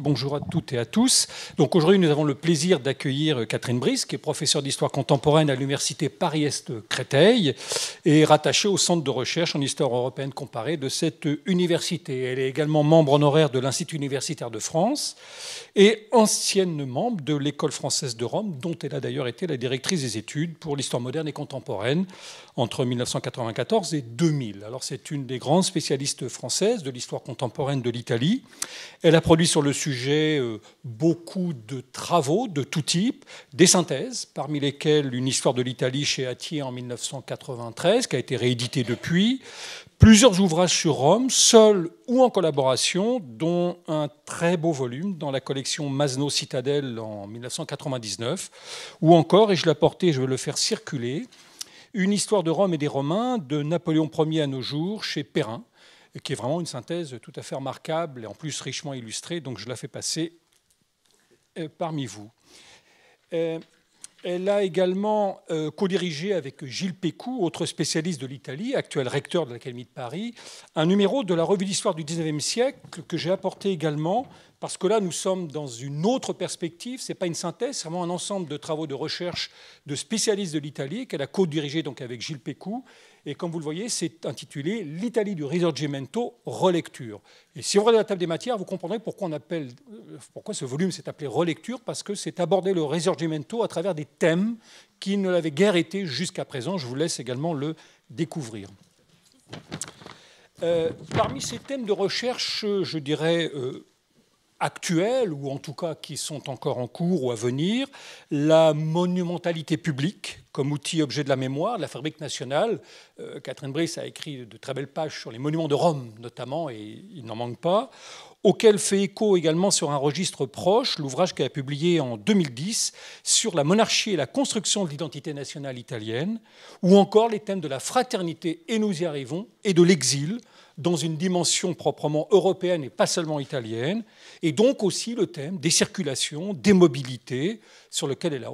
Bonjour à toutes et à tous. Donc aujourd'hui, nous avons le plaisir d'accueillir euh, Catherine Brice, qui est professeure d'histoire contemporaine à l'université Paris-Est Créteil et rattachée au centre de recherche en histoire européenne comparée de cette euh, université. Elle est également membre honoraire de l'Institut universitaire de France et ancienne membre de l'École française de Rome, dont elle a d'ailleurs été la directrice des études pour l'histoire moderne et contemporaine entre 1994 et 2000. Alors c'est une des grandes spécialistes françaises de l'histoire contemporaine de l'Italie. Elle a produit sur le sujet j'ai euh, beaucoup de travaux de tout type, des synthèses, parmi lesquelles une histoire de l'Italie chez Attier en 1993, qui a été rééditée depuis, plusieurs ouvrages sur Rome, seuls ou en collaboration, dont un très beau volume dans la collection Masno Citadelle en 1999, ou encore, et je l'ai porté, je vais le faire circuler, une histoire de Rome et des Romains de Napoléon Ier à nos jours chez Perrin qui est vraiment une synthèse tout à fait remarquable et en plus richement illustrée, donc je la fais passer euh, parmi vous. Euh, elle a également euh, co-dirigé avec Gilles Pécou, autre spécialiste de l'Italie, actuel recteur de l'Académie de Paris, un numéro de la revue d'histoire du XIXe siècle que j'ai apporté également, parce que là, nous sommes dans une autre perspective. Ce n'est pas une synthèse, c'est vraiment un ensemble de travaux de recherche de spécialistes de l'Italie qu'elle a co-dirigé avec Gilles Pécou et comme vous le voyez, c'est intitulé L'Italie du Risorgimento, relecture. Et si vous regardez la table des matières, vous comprendrez pourquoi, on appelle, euh, pourquoi ce volume s'est appelé relecture, parce que c'est aborder le Risorgimento à travers des thèmes qui ne l'avaient guère été jusqu'à présent. Je vous laisse également le découvrir. Euh, parmi ces thèmes de recherche, je dirais euh, actuelles, ou en tout cas qui sont encore en cours ou à venir, la monumentalité publique comme outil objet de la mémoire, la fabrique nationale. Euh, Catherine Brice a écrit de très belles pages sur les monuments de Rome notamment, et il n'en manque pas, auquel fait écho également sur un registre proche l'ouvrage qu'elle a publié en 2010 sur la monarchie et la construction de l'identité nationale italienne, ou encore les thèmes de la fraternité, et nous y arrivons, et de l'exil, dans une dimension proprement européenne et pas seulement italienne, et donc aussi le thème des circulations, des mobilités, sur lequel elle a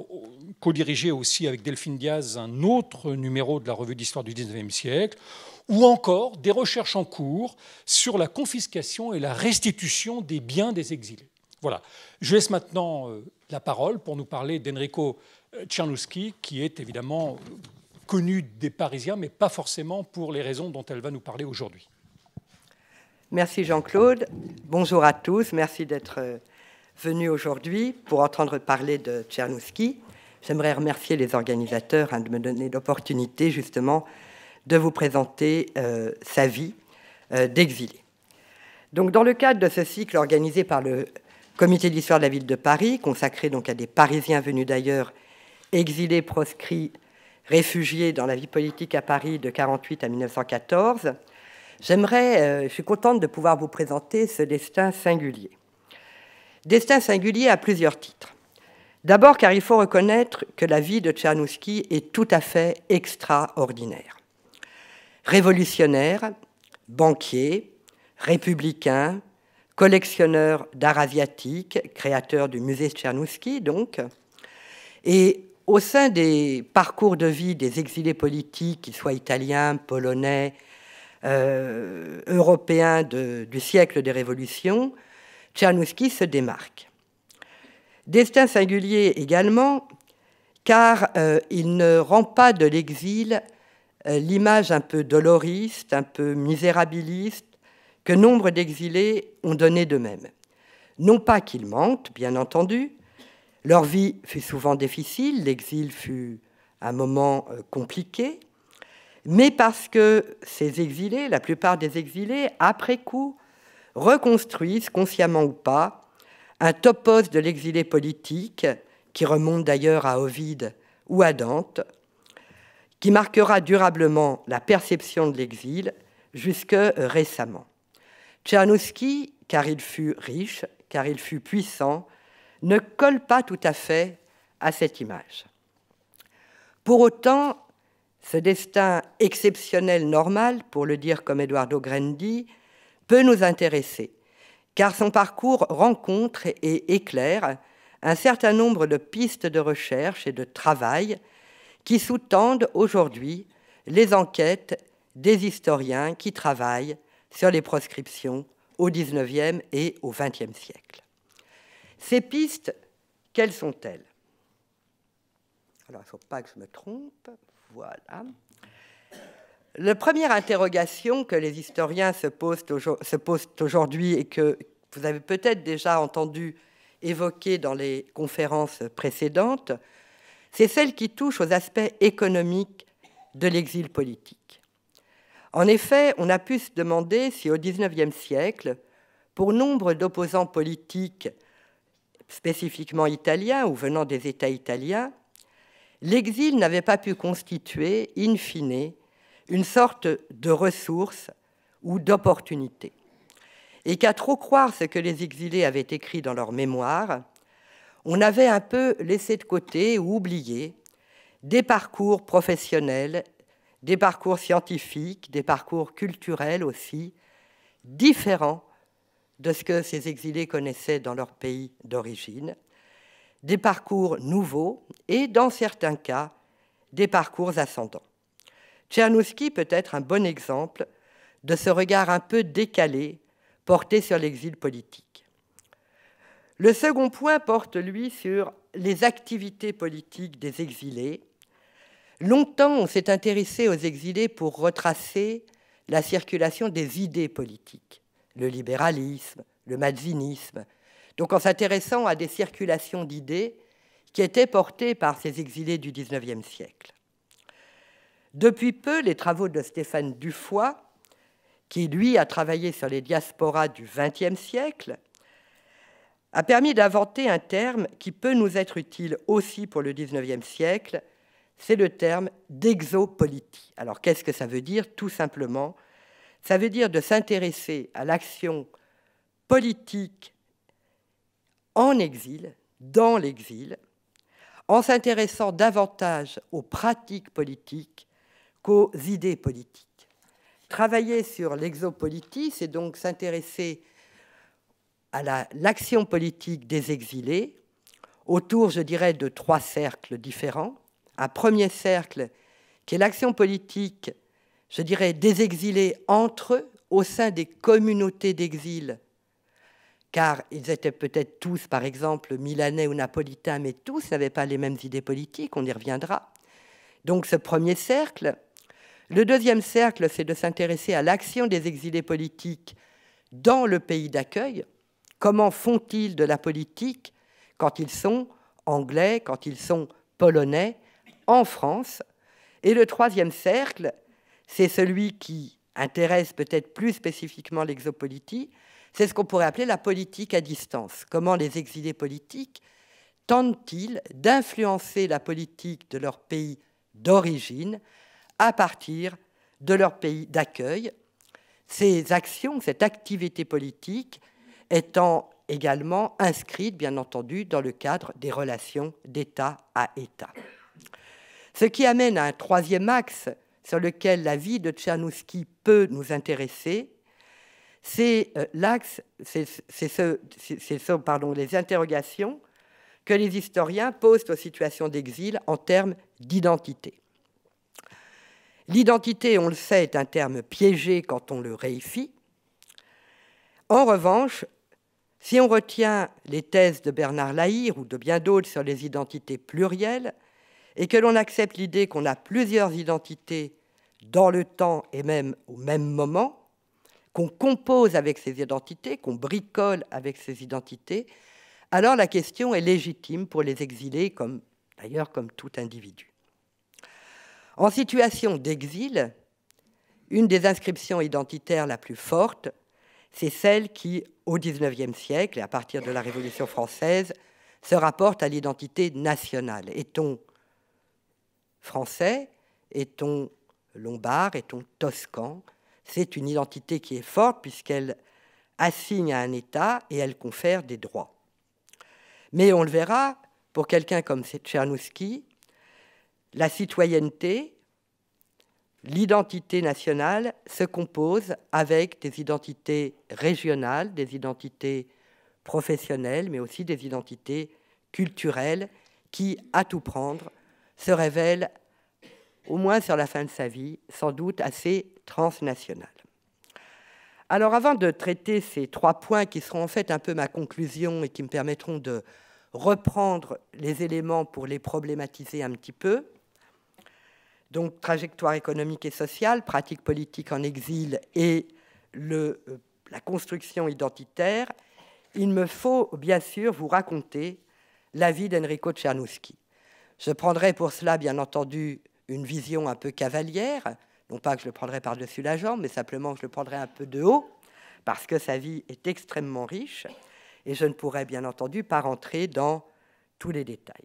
co-dirigé aussi avec Delphine Diaz un autre numéro de la revue d'histoire du XIXe siècle, ou encore des recherches en cours sur la confiscation et la restitution des biens des exilés. Voilà. Je laisse maintenant euh, la parole pour nous parler d'Enrico euh, Czernowski, qui est évidemment euh, connu des Parisiens, mais pas forcément pour les raisons dont elle va nous parler aujourd'hui. Merci Jean-Claude. Bonjour à tous. Merci d'être euh, venus aujourd'hui pour entendre parler de Tchernouski. J'aimerais remercier les organisateurs hein, de me donner l'opportunité justement de vous présenter euh, sa vie euh, d'exilé. Donc, dans le cadre de ce cycle organisé par le Comité d'histoire de la ville de Paris, consacré donc à des Parisiens venus d'ailleurs, exilés, proscrits, réfugiés dans la vie politique à Paris de 48 à 1914, J'aimerais, euh, je suis contente de pouvoir vous présenter ce destin singulier. Destin singulier à plusieurs titres. D'abord car il faut reconnaître que la vie de Tchernouski est tout à fait extraordinaire. Révolutionnaire, banquier, républicain, collectionneur d'art asiatique, créateur du musée Tchernouski donc, et au sein des parcours de vie des exilés politiques, qu'ils soient italiens, polonais, euh, européen du siècle des révolutions, Tchernouski se démarque. Destin singulier également, car euh, il ne rend pas de l'exil euh, l'image un peu doloriste, un peu misérabiliste que nombre d'exilés ont donné d'eux-mêmes. Non pas qu'ils mentent, bien entendu, leur vie fut souvent difficile, l'exil fut un moment compliqué, mais parce que ces exilés, la plupart des exilés, après coup, reconstruisent, consciemment ou pas, un topos de l'exilé politique, qui remonte d'ailleurs à Ovid ou à Dante, qui marquera durablement la perception de l'exil jusque récemment. Tchernowski, car il fut riche, car il fut puissant, ne colle pas tout à fait à cette image. Pour autant, ce destin exceptionnel normal, pour le dire comme Eduardo Grendi, peut nous intéresser, car son parcours rencontre et éclaire un certain nombre de pistes de recherche et de travail qui sous-tendent aujourd'hui les enquêtes des historiens qui travaillent sur les proscriptions au XIXe et au XXe siècle. Ces pistes, quelles sont-elles Alors, il ne faut pas que je me trompe. Voilà. La première interrogation que les historiens se posent, aujourd'hui et que vous avez peut-être déjà entendu évoquer dans les conférences précédentes, c'est celle qui touche aux aspects économiques de l'exil politique. En effet, on a pu se demander si au XIXe siècle, pour nombre d'opposants politiques spécifiquement italiens ou venant des États italiens, l'exil n'avait pas pu constituer, in fine, une sorte de ressource ou d'opportunité. Et qu'à trop croire ce que les exilés avaient écrit dans leur mémoire, on avait un peu laissé de côté ou oublié des parcours professionnels, des parcours scientifiques, des parcours culturels aussi, différents de ce que ces exilés connaissaient dans leur pays d'origine, des parcours nouveaux et, dans certains cas, des parcours ascendants. Tchernouski peut être un bon exemple de ce regard un peu décalé porté sur l'exil politique. Le second point porte, lui, sur les activités politiques des exilés. Longtemps, on s'est intéressé aux exilés pour retracer la circulation des idées politiques, le libéralisme, le mazinisme, donc en s'intéressant à des circulations d'idées qui étaient portées par ces exilés du XIXe siècle. Depuis peu, les travaux de Stéphane Dufoy, qui lui a travaillé sur les diasporas du XXe siècle, a permis d'inventer un terme qui peut nous être utile aussi pour le XIXe siècle, c'est le terme d'exopolitie. Alors qu'est-ce que ça veut dire Tout simplement, ça veut dire de s'intéresser à l'action politique en exil, dans l'exil, en s'intéressant davantage aux pratiques politiques qu'aux idées politiques. Travailler sur l'exopolitique, c'est donc s'intéresser à l'action politique des exilés autour, je dirais, de trois cercles différents. Un premier cercle qui est l'action politique, je dirais, des exilés entre eux, au sein des communautés d'exil car ils étaient peut-être tous, par exemple, milanais ou napolitains, mais tous n'avaient pas les mêmes idées politiques, on y reviendra. Donc ce premier cercle. Le deuxième cercle, c'est de s'intéresser à l'action des exilés politiques dans le pays d'accueil. Comment font-ils de la politique quand ils sont anglais, quand ils sont polonais, en France Et le troisième cercle, c'est celui qui intéresse peut-être plus spécifiquement l'exopolitique, c'est ce qu'on pourrait appeler la politique à distance. Comment les exilés politiques tentent-ils d'influencer la politique de leur pays d'origine à partir de leur pays d'accueil, ces actions, cette activité politique étant également inscrite, bien entendu, dans le cadre des relations d'État à État. Ce qui amène à un troisième axe sur lequel la vie de Tchernouski peut nous intéresser, c'est euh, l'axe, c'est ce, les interrogations que les historiens posent aux situations d'exil en termes d'identité. L'identité, on le sait, est un terme piégé quand on le réifie. En revanche, si on retient les thèses de Bernard Laïr ou de bien d'autres sur les identités plurielles, et que l'on accepte l'idée qu'on a plusieurs identités dans le temps et même au même moment, qu'on compose avec ses identités, qu'on bricole avec ses identités, alors la question est légitime pour les exilés, comme d'ailleurs comme tout individu. En situation d'exil, une des inscriptions identitaires la plus forte, c'est celle qui, au XIXe siècle et à partir de la Révolution française, se rapporte à l'identité nationale. Est-on français Est-on lombard Est-on toscan c'est une identité qui est forte puisqu'elle assigne à un État et elle confère des droits. Mais on le verra, pour quelqu'un comme Tchernouski, la citoyenneté, l'identité nationale se compose avec des identités régionales, des identités professionnelles, mais aussi des identités culturelles qui, à tout prendre, se révèlent, au moins sur la fin de sa vie, sans doute assez Transnationale. Alors avant de traiter ces trois points qui seront en fait un peu ma conclusion et qui me permettront de reprendre les éléments pour les problématiser un petit peu, donc trajectoire économique et sociale, pratique politique en exil et euh, la construction identitaire, il me faut bien sûr vous raconter l'avis vie d'Enrico Tchernouski. Je prendrai pour cela bien entendu une vision un peu cavalière, non pas que je le prendrais par-dessus la jambe, mais simplement que je le prendrais un peu de haut, parce que sa vie est extrêmement riche, et je ne pourrais bien entendu pas rentrer dans tous les détails.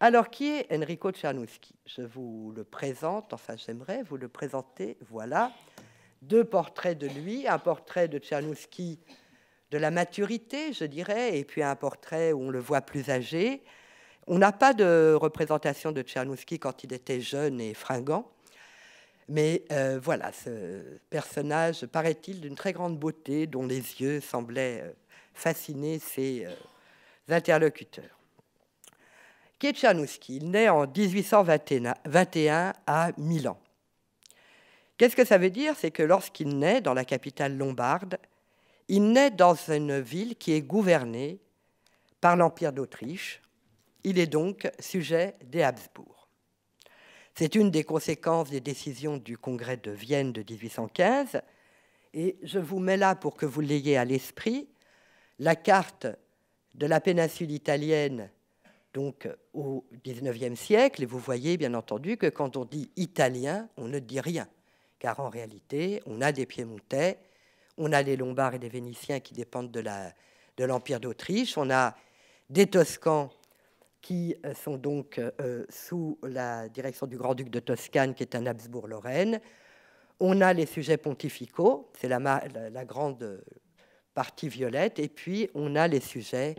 Alors, qui est Enrico Czarnowski Je vous le présente, enfin j'aimerais vous le présenter, voilà, deux portraits de lui, un portrait de Czarnowski de la maturité, je dirais, et puis un portrait où on le voit plus âgé. On n'a pas de représentation de Tchernousky quand il était jeune et fringant. Mais euh, voilà, ce personnage, paraît-il, d'une très grande beauté, dont les yeux semblaient euh, fasciner ses euh, interlocuteurs. Kieczanowski il naît en 1821 à Milan. Qu'est-ce que ça veut dire C'est que lorsqu'il naît dans la capitale lombarde, il naît dans une ville qui est gouvernée par l'Empire d'Autriche. Il est donc sujet des Habsbourg. C'est une des conséquences des décisions du Congrès de Vienne de 1815. Et je vous mets là, pour que vous l'ayez à l'esprit, la carte de la péninsule italienne donc au XIXe siècle. Et vous voyez bien entendu que quand on dit italien, on ne dit rien. Car en réalité, on a des Piémontais, on a les Lombards et les Vénitiens qui dépendent de l'Empire d'Autriche, on a des Toscans qui euh, sont donc euh, euh, sous la direction du Grand-Duc de Toscane, qui est un Habsbourg-Lorraine. On a les sujets pontificaux, c'est la, grande partie violette, et puis on a les sujets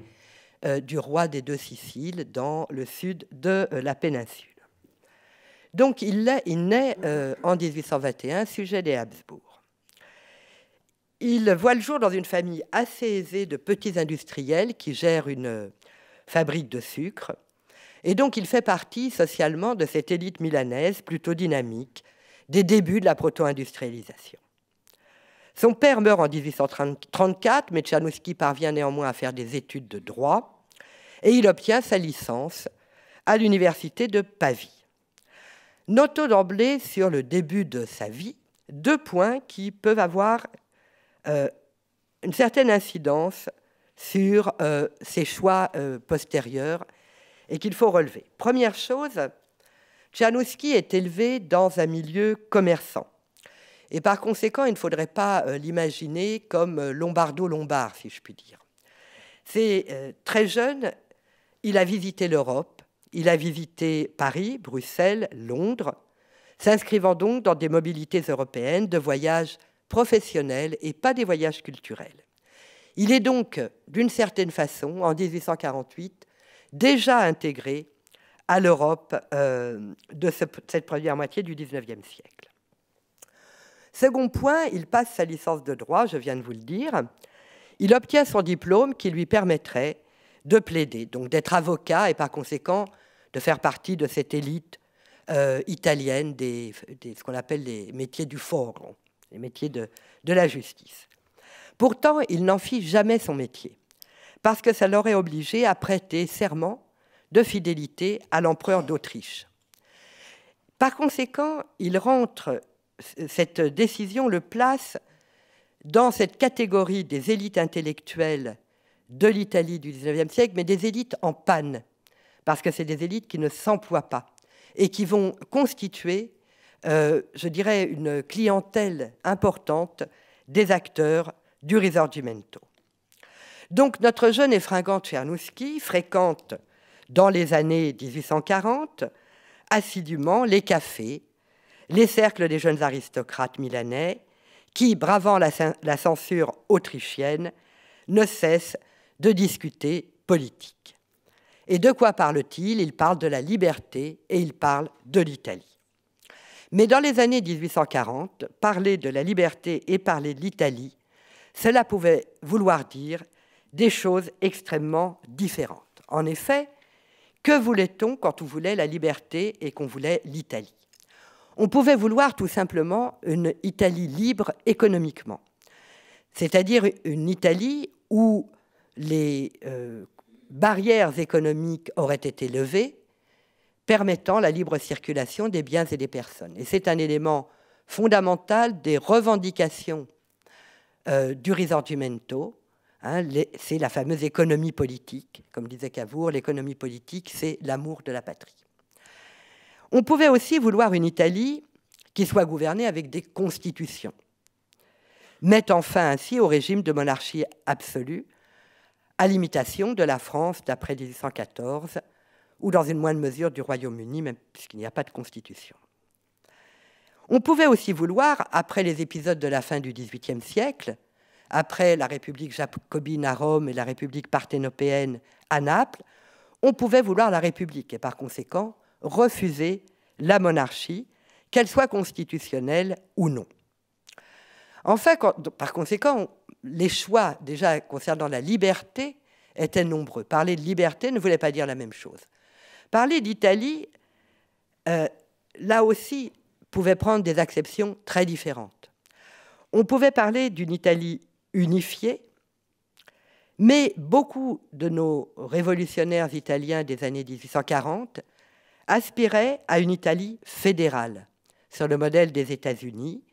du roi des deux Siciles dans le sud de la péninsule. Donc il, il naît en 1821, sujet des Habsbourg. Il voit le jour dans une famille assez aisée de petits industriels qui gèrent une fabrique de sucre. Et donc il fait partie socialement de cette élite milanaise plutôt dynamique des débuts de la proto-industrialisation. Son père meurt en 1834, mais Tchanowski parvient néanmoins à faire des études de droit et il obtient sa licence à l'université de Pavie. Notons d'emblée sur le début de sa vie deux points qui peuvent avoir euh, une certaine incidence sur ses euh, choix euh, postérieurs et qu'il faut relever. Première chose, Janowski est élevé dans un milieu commerçant. Et par conséquent, il ne faudrait pas euh, l'imaginer comme lombardo-lombard, si je puis dire. C'est très jeune, il a visité l'Europe, il a visité Paris, Bruxelles, Londres, s'inscrivant donc dans des mobilités européennes de voyages professionnels et pas des voyages culturels. Il est donc, d'une certaine façon, en 1848, déjà intégré à l'Europe euh, de cette première moitié du XIXe siècle. Second point, il passe sa licence de droit, je viens de vous le dire. Il obtient son diplôme qui lui permettrait de plaider, donc d'être avocat et par conséquent de faire partie de cette élite euh, italienne des, ce qu'on appelle les métiers du fort, les métiers de la justice. Pourtant, il n'en fit jamais son métier, parce que ça l'aurait obligé à prêter serment de fidélité à l'empereur d'Autriche. Par conséquent, il rentre, cette décision le place dans cette catégorie des élites intellectuelles de l'Italie du XIXe siècle, mais des élites en panne, parce que c'est des élites qui ne s'emploient pas et qui vont constituer, euh, je dirais, une clientèle importante des acteurs du Risorgimento. Donc notre jeune et fringante Chernouski fréquente, dans les années 1840, assidûment les cafés, les cercles des jeunes aristocrates milanais, qui, bravant la, la censure autrichienne, ne cessent de discuter politique. Et de quoi parle-t-il Il parle de la liberté et il parle de l'Italie. Mais dans les années 1840, parler de la liberté et parler de l'Italie cela pouvait vouloir dire des choses extrêmement différentes. En effet, que voulait-on quand on voulait la liberté et qu'on voulait l'Italie On pouvait vouloir tout simplement une Italie libre économiquement, c'est-à-dire une Italie où les euh, barrières économiques auraient été levées, permettant la libre circulation des biens et des personnes. Et c'est un élément fondamental des revendications euh, du risorgimento. Hein, c'est la fameuse économie politique. Comme disait Cavour, l'économie politique, c'est l'amour de la patrie. On pouvait aussi vouloir une Italie qui soit gouvernée avec des constitutions, mettant fin ainsi au régime de monarchie absolue, à l'imitation de la France d'après 1814, ou dans une moindre mesure du Royaume-Uni, même puisqu'il n'y a pas de constitution. On pouvait aussi vouloir, après les épisodes de la fin du XVIIIe siècle, après la République jacobine à Rome et la République parthénopéenne à Naples, on pouvait vouloir la République et par conséquent refuser la monarchie, qu'elle soit constitutionnelle ou non. Enfin, par conséquent, les choix déjà concernant la liberté étaient nombreux. Parler de liberté ne voulait pas dire la même chose. Parler d'Italie, euh, là aussi, pouvait prendre des acceptions très différentes. On pouvait parler d'une Italie unifiée, mais beaucoup de nos révolutionnaires italiens des années 1840 aspiraient à une Italie fédérale, sur le modèle des États-Unis,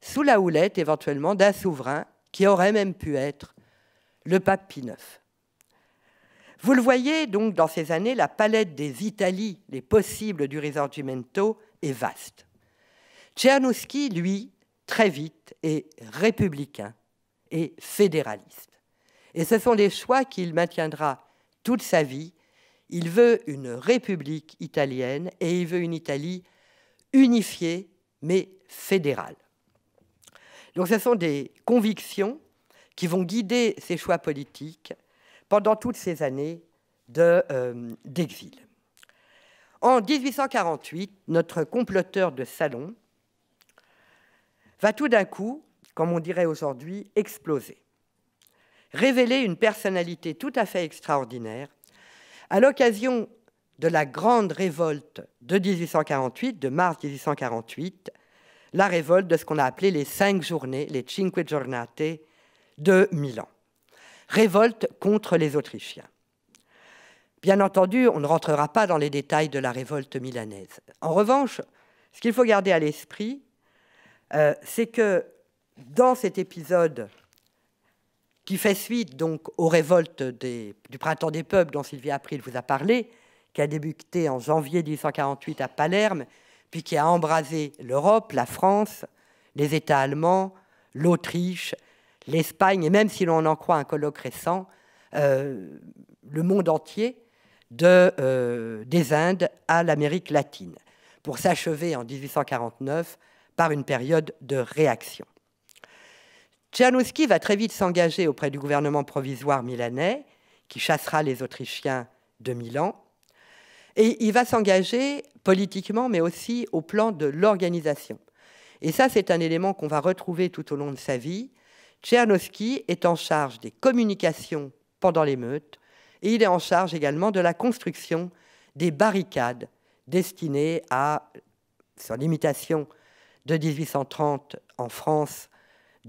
sous la houlette éventuellement d'un souverain qui aurait même pu être le pape Pie Vous le voyez donc dans ces années, la palette des Italies, les possibles du Risorgimento, est vaste. Tchernouski, lui, très vite, est républicain et fédéraliste. Et ce sont des choix qu'il maintiendra toute sa vie. Il veut une république italienne et il veut une Italie unifiée mais fédérale. Donc ce sont des convictions qui vont guider ses choix politiques pendant toutes ces années d'exil. De, euh, en 1848, notre comploteur de salon, va tout d'un coup, comme on dirait aujourd'hui, exploser. Révéler une personnalité tout à fait extraordinaire, à l'occasion de la grande révolte de 1848, de mars 1848, la révolte de ce qu'on a appelé les cinq journées, les Cinque Giornate de Milan. Révolte contre les Autrichiens. Bien entendu, on ne rentrera pas dans les détails de la révolte milanaise. En revanche, ce qu'il faut garder à l'esprit, euh, c'est que dans cet épisode qui fait suite donc aux révoltes du printemps des peuples dont Sylvia April vous a parlé, qui a débuté en janvier 1848 à Palerme, puis qui a embrasé l'Europe, la France, les États allemands, l'Autriche, l'Espagne, et même si l'on en croit un colloque récent, euh, le monde entier, euh, des Indes à l'Amérique latine, pour s'achever en 1849 par une période de réaction. Tchernowsky va très vite s'engager auprès du gouvernement provisoire milanais, qui chassera les Autrichiens de Milan, et il va s'engager politiquement, mais aussi au plan de l'organisation. Et ça, c'est un élément qu'on va retrouver tout au long de sa vie. Tchernowski est en charge des communications pendant l'émeute, et il est en charge également de la construction des barricades destinées à, sans l'imitation de 1830 en France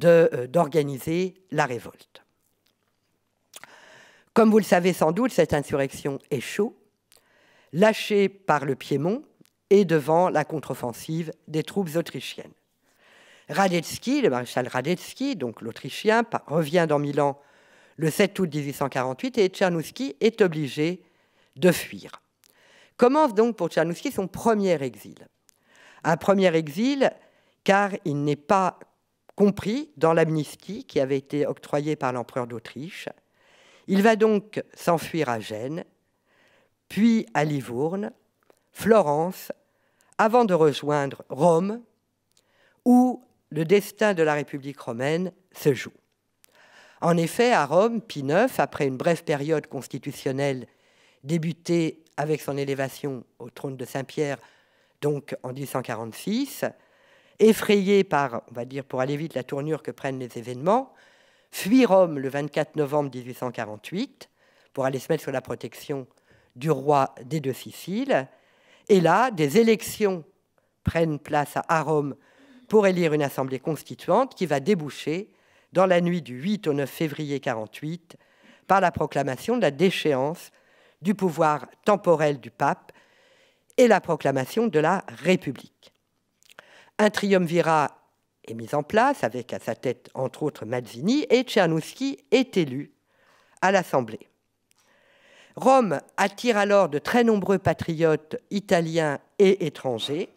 euh, d'organiser la révolte. Comme vous le savez sans doute, cette insurrection échoue, lâchée par le Piémont et devant la contre-offensive des troupes autrichiennes. Radetzky, le maréchal Radetzky, donc l'Autrichien, revient dans Milan le 7 août 1848 et Tchernouski est obligé de fuir. Commence donc pour Tchernouski son premier exil. Un premier exil car il n'est pas compris dans l'amnistie qui avait été octroyée par l'empereur d'Autriche. Il va donc s'enfuir à Gênes, puis à Livourne, Florence, avant de rejoindre Rome, où le destin de la République romaine se joue. En effet, à Rome, Pie IX, après une brève période constitutionnelle débutée avec son élévation au trône de Saint-Pierre, donc en 1846, Effrayé par, on va dire pour aller vite, la tournure que prennent les événements, fuit Rome le 24 novembre 1848 pour aller se mettre sous la protection du roi des deux Siciles. Et là, des élections prennent place à Rome pour élire une assemblée constituante qui va déboucher, dans la nuit du 8 au 9 février 48, par la proclamation de la déchéance du pouvoir temporel du pape et la proclamation de la République. Un triumvirat est mis en place avec à sa tête entre autres Mazzini et Tchernouski est élu à l'Assemblée. Rome attire alors de très nombreux patriotes italiens et étrangers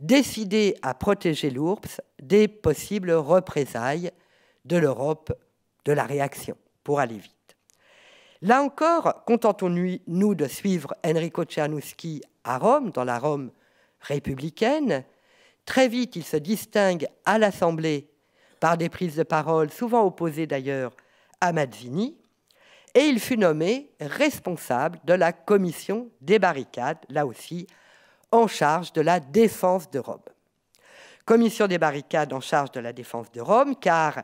décidés à protéger l'Ourps des possibles représailles de l'Europe de la réaction, pour aller vite. Là encore, contentons-nous de suivre Enrico Czernouski à Rome, dans la Rome républicaine, Très vite, il se distingue à l'Assemblée par des prises de parole, souvent opposées d'ailleurs à Mazzini, et il fut nommé responsable de la commission des barricades, là aussi en charge de la défense de Rome. Commission des barricades en charge de la défense de Rome, car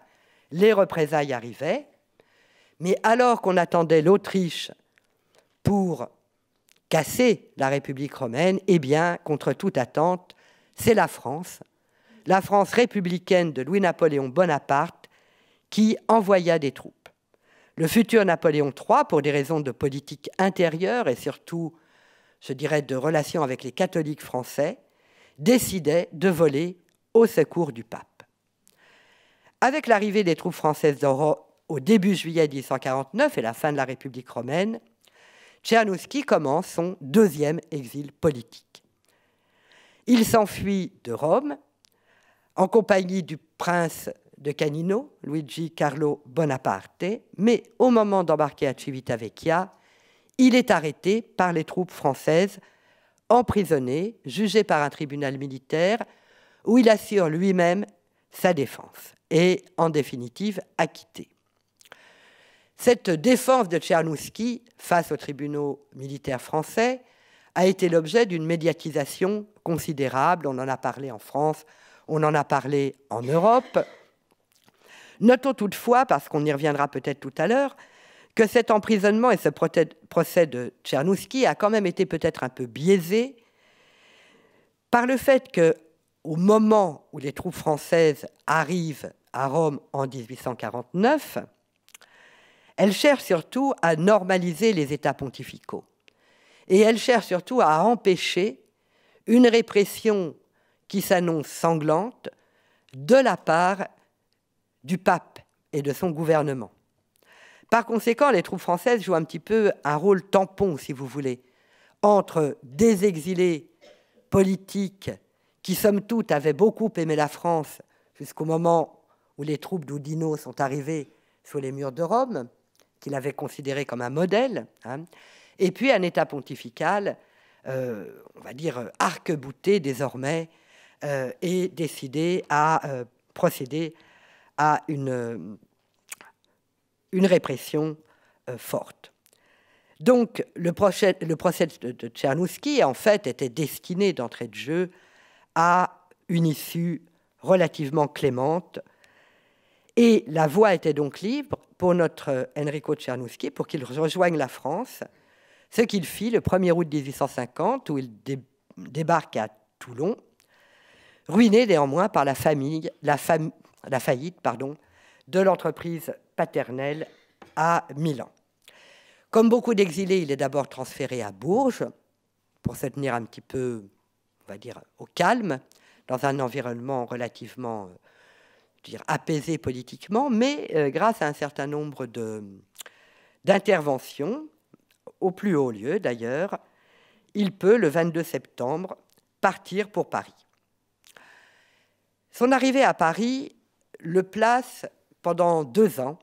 les représailles arrivaient, mais alors qu'on attendait l'Autriche pour casser la République romaine, eh bien, contre toute attente, c'est la France, la France républicaine de Louis-Napoléon Bonaparte, qui envoya des troupes. Le futur Napoléon III, pour des raisons de politique intérieure et surtout, je dirais, de relations avec les catholiques français, décidait de voler au secours du pape. Avec l'arrivée des troupes françaises au début juillet 1849 et la fin de la République romaine, Tchernouski commence son deuxième exil politique. Il s'enfuit de Rome en compagnie du prince de Canino, Luigi Carlo Bonaparte, mais au moment d'embarquer à Civitavecchia, il est arrêté par les troupes françaises, emprisonné, jugé par un tribunal militaire, où il assure lui-même sa défense et, en définitive, acquitté. Cette défense de Tchernouski face aux tribunaux militaires français a été l'objet d'une médiatisation considérable. On en a parlé en France, on en a parlé en Europe. Notons toutefois, parce qu'on y reviendra peut-être tout à l'heure, que cet emprisonnement et ce procès de Tchernouski a quand même été peut-être un peu biaisé par le fait que, au moment où les troupes françaises arrivent à Rome en 1849, elles cherchent surtout à normaliser les États pontificaux et elle cherche surtout à empêcher une répression qui s'annonce sanglante de la part du pape et de son gouvernement. Par conséquent, les troupes françaises jouent un petit peu un rôle tampon, si vous voulez, entre des exilés politiques qui, somme toute, avaient beaucoup aimé la France jusqu'au moment où les troupes d'Oudino sont arrivées sur les murs de Rome, qu'il avait considéré comme un modèle, hein, et puis un État pontifical, euh, on va dire, arc-bouté désormais, euh, est et décidé à euh, procéder à une, répression forte. Donc le le procès de Tchernouski, en fait, était destiné d'entrée de jeu à une issue relativement clémente, et la voie était donc libre pour notre Enrico Tchernouski, pour qu'il rejoigne la France, ce qu'il fit le 1er août 1850, où il débarque à Toulon, ruiné néanmoins par la, faillite de l'entreprise paternelle à Milan. Comme beaucoup d'exilés, il est d'abord transféré à Bourges pour se tenir un petit peu, on va dire, au calme, dans un environnement relativement euh, apaisé politiquement, mais euh, grâce à un certain nombre d'interventions, au plus haut lieu d'ailleurs, il peut, le 22 septembre, partir pour Paris. Son arrivée à Paris le place pendant deux ans,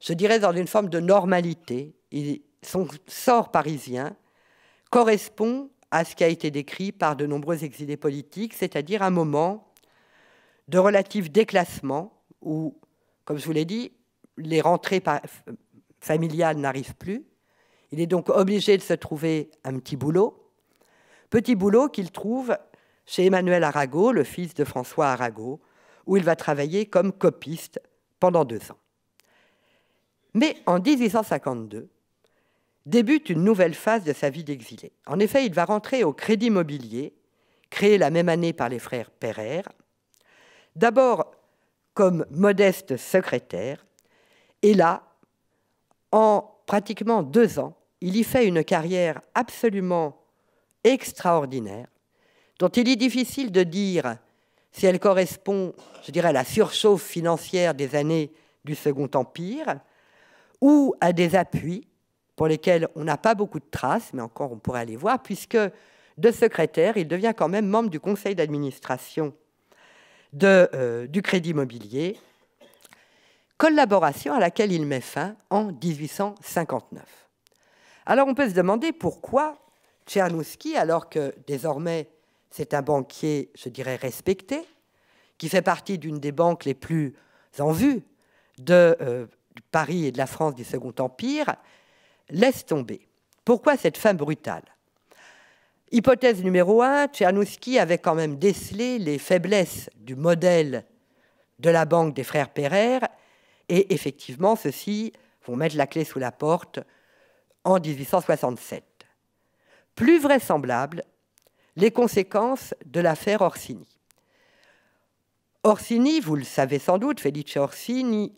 je dirais dans une forme de normalité. son sort parisien correspond à ce qui a été décrit par de nombreux exilés politiques, c'est-à-dire un moment de relatif déclassement où, comme je vous l'ai dit, les rentrées familiales n'arrivent plus, il est donc obligé de se trouver un petit boulot, petit boulot qu'il trouve chez Emmanuel Arago, le fils de François Arago, où il va travailler comme copiste pendant deux ans. Mais en 1852, débute une nouvelle phase de sa vie d'exilé. En effet, il va rentrer au Crédit Mobilier, créé la même année par les frères Pereire, d'abord comme modeste secrétaire, et là, en pratiquement deux ans, il y fait une carrière absolument extraordinaire, dont il est difficile de dire si elle correspond, je dirais, à la surchauffe financière des années du Second Empire, ou à des appuis pour lesquels on n'a pas beaucoup de traces, mais encore on pourrait aller voir, puisque de secrétaire, il devient quand même membre du conseil d'administration euh, du Crédit Immobilier, collaboration à laquelle il met fin en 1859. Alors on peut se demander pourquoi Tchernouski, alors que désormais c'est un banquier, je dirais, respecté, qui fait partie d'une des banques les plus en vue de euh, Paris et de la France du Second Empire, laisse tomber. Pourquoi cette fin brutale Hypothèse numéro un, Tchernouski avait quand même décelé les faiblesses du modèle de la banque des frères Pereire, et effectivement, ceux-ci vont mettre la clé sous la porte en 1867. Plus vraisemblables les conséquences de l'affaire Orsini. Orsini, vous le savez sans doute, Felice Orsini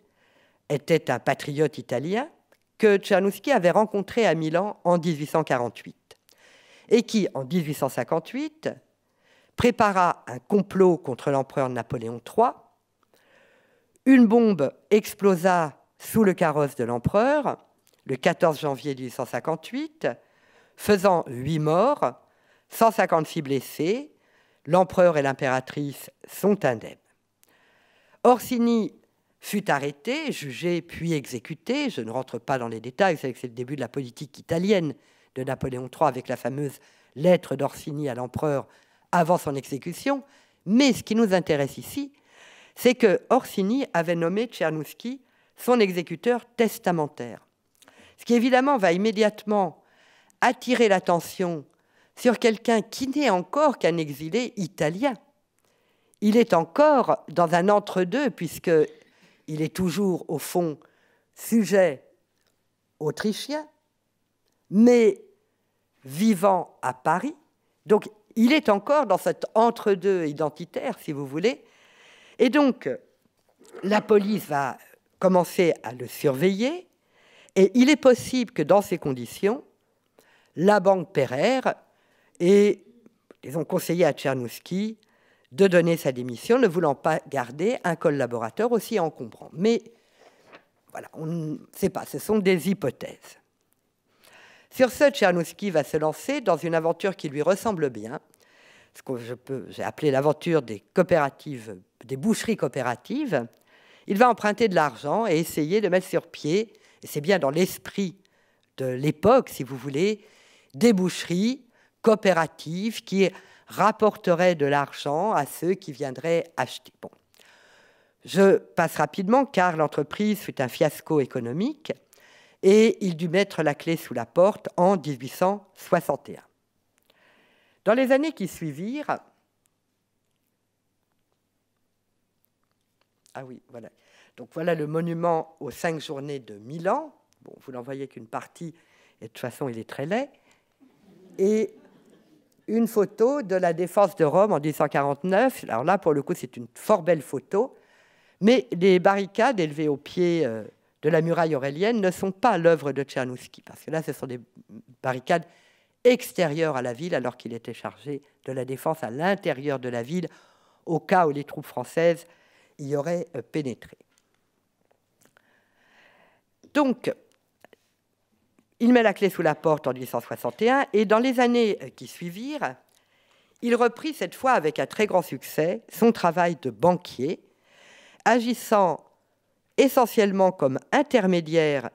était un patriote italien que Tchernouski avait rencontré à Milan en 1848 et qui, en 1858, prépara un complot contre l'empereur Napoléon III. Une bombe explosa sous le carrosse de l'empereur le 14 janvier 1858, faisant huit morts, 156 blessés, l'empereur et l'impératrice sont indemnes. Orsini fut arrêté, jugé, puis exécuté. Je ne rentre pas dans les détails, c'est le début de la politique italienne de Napoléon III avec la fameuse lettre d'Orsini à l'empereur avant son exécution. Mais ce qui nous intéresse ici, c'est que Orsini avait nommé Tchernouski son exécuteur testamentaire. Ce qui évidemment va immédiatement attirer l'attention sur quelqu'un qui n'est encore qu'un exilé italien. Il est encore dans un entre-deux, puisque il est toujours, au fond, sujet autrichien, mais vivant à Paris. Donc, il est encore dans cet entre-deux identitaire, si vous voulez. Et donc, la police va commencer à le surveiller. Et il est possible que dans ces conditions, la banque Pereire ait, ils ont conseillé à Tchernouski de donner sa démission, ne voulant pas garder un collaborateur aussi encombrant. Mais voilà, on ne sait pas, ce sont des hypothèses. Sur ce, Tchernouski va se lancer dans une aventure qui lui ressemble bien, ce que j'ai appelé l'aventure des coopératives, des boucheries coopératives. Il va emprunter de l'argent et essayer de mettre sur pied et c'est bien dans l'esprit de l'époque, si vous voulez, des boucheries coopératives qui rapporteraient de l'argent à ceux qui viendraient acheter. Bon. Je passe rapidement car l'entreprise fut un fiasco économique et il dut mettre la clé sous la porte en 1861. Dans les années qui suivirent, ah oui, voilà. Donc voilà le monument aux cinq journées de Milan. Bon, vous n'en voyez qu'une partie, et de toute façon, il est très laid. Et une photo de la défense de Rome en 1849. Alors là, pour le coup, c'est une fort belle photo. Mais les barricades élevées au pied euh, de la muraille aurélienne ne sont pas l'œuvre de Tchernouski, parce que là, ce sont des barricades extérieures à la ville, alors qu'il était chargé de la défense à l'intérieur de la ville, au cas où les troupes françaises y auraient euh, pénétré. Donc, il met la clé sous la porte en 1861 et dans les années qui suivirent, il reprit cette fois avec un très grand succès son travail de banquier, agissant essentiellement comme intermédiaire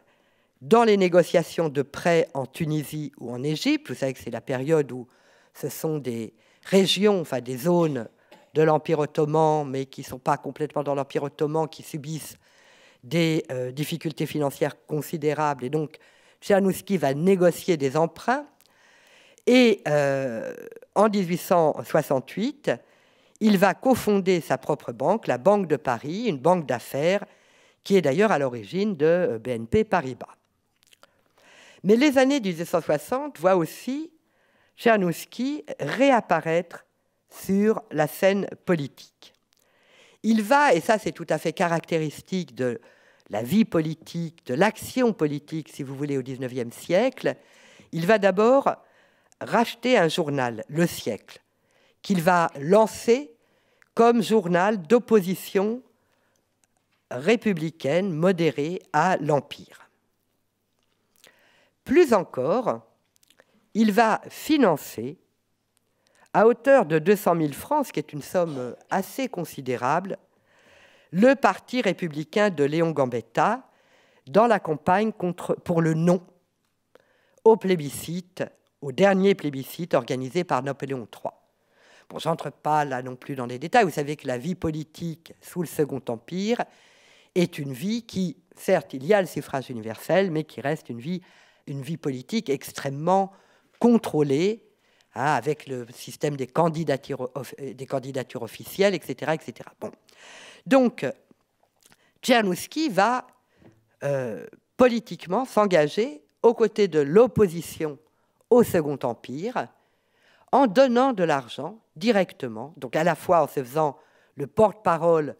dans les négociations de prêts en Tunisie ou en Égypte. Vous savez que c'est la période où ce sont des régions, enfin des zones de l'Empire ottoman, mais qui ne sont pas complètement dans l'Empire ottoman, qui subissent des euh, difficultés financières considérables. Et donc, Tchernouski va négocier des emprunts. Et euh, en 1868, il va cofonder sa propre banque, la Banque de Paris, une banque d'affaires, qui est d'ailleurs à l'origine de euh, BNP Paribas. Mais les années 1860 voient aussi Tchernouski réapparaître sur la scène politique. Il va, et ça c'est tout à fait caractéristique de la vie politique, de l'action politique, si vous voulez, au XIXe siècle, il va d'abord racheter un journal, Le Siècle, qu'il va lancer comme journal d'opposition républicaine modérée à l'Empire. Plus encore, il va financer à hauteur de 200 000 francs, ce qui est une somme euh, assez considérable, le parti républicain de Léon Gambetta dans la campagne pour le non au plébiscite, au dernier plébiscite organisé par Napoléon III. Bon, n'entre pas là non plus dans les détails. Vous savez que la vie politique sous le Second Empire est une vie qui, certes, il y a le suffrage universel, mais qui reste une vie, une vie politique extrêmement contrôlée Hein, avec le système des candidatures, euh, officielles, etc., Bon. Donc, Tchernouski va euh, politiquement s'engager aux côtés de l'opposition au Second Empire en donnant de l'argent directement, donc à la fois en se faisant le porte-parole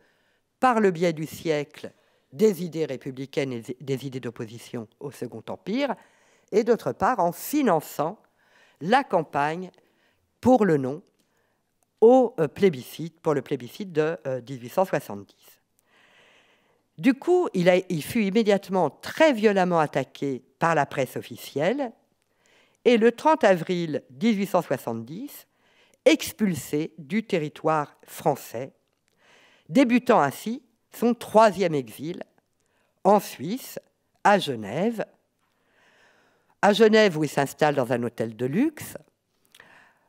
par le biais du siècle des idées républicaines et des idées d'opposition au Second Empire, et d'autre part en finançant la campagne pour le nom au euh, plébiscite, pour le plébiscite de 1870. Euh, du coup, il, il fut immédiatement très violemment attaqué par la presse officielle et le 30 avril 1870, expulsé du territoire français, débutant ainsi son troisième exil en Suisse, à Genève, à Genève où il s'installe dans un hôtel de luxe,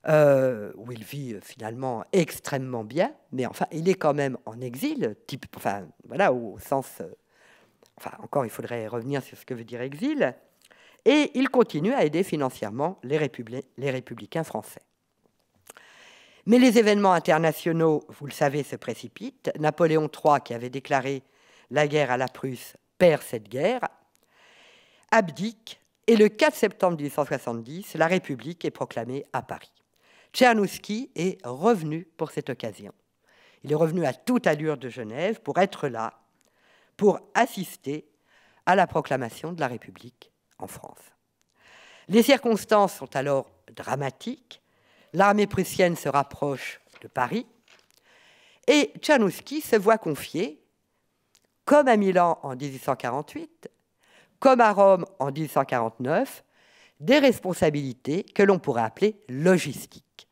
euh, où il vit euh, finalement extrêmement bien, mais enfin, il est quand même en exil, type, enfin, voilà, au sens. Euh, enfin, encore, il faudrait revenir sur ce que veut dire exil. Et il continue à aider financièrement les, les républicains français. Mais les événements internationaux, vous le savez, se précipitent. Napoléon III, qui avait déclaré la guerre à la Prusse, perd cette guerre, abdique et le 4 septembre 1870, la République est proclamée à Paris. Tchernouski est revenu pour cette occasion. Il est revenu à toute allure de Genève pour être là, pour assister à la proclamation de la République en France. Les circonstances sont alors dramatiques. L'armée prussienne se rapproche de Paris et Tchernouski se voit confier, comme à Milan en 1848, comme à Rome en 1849, des responsabilités que l'on pourrait appeler logistiques.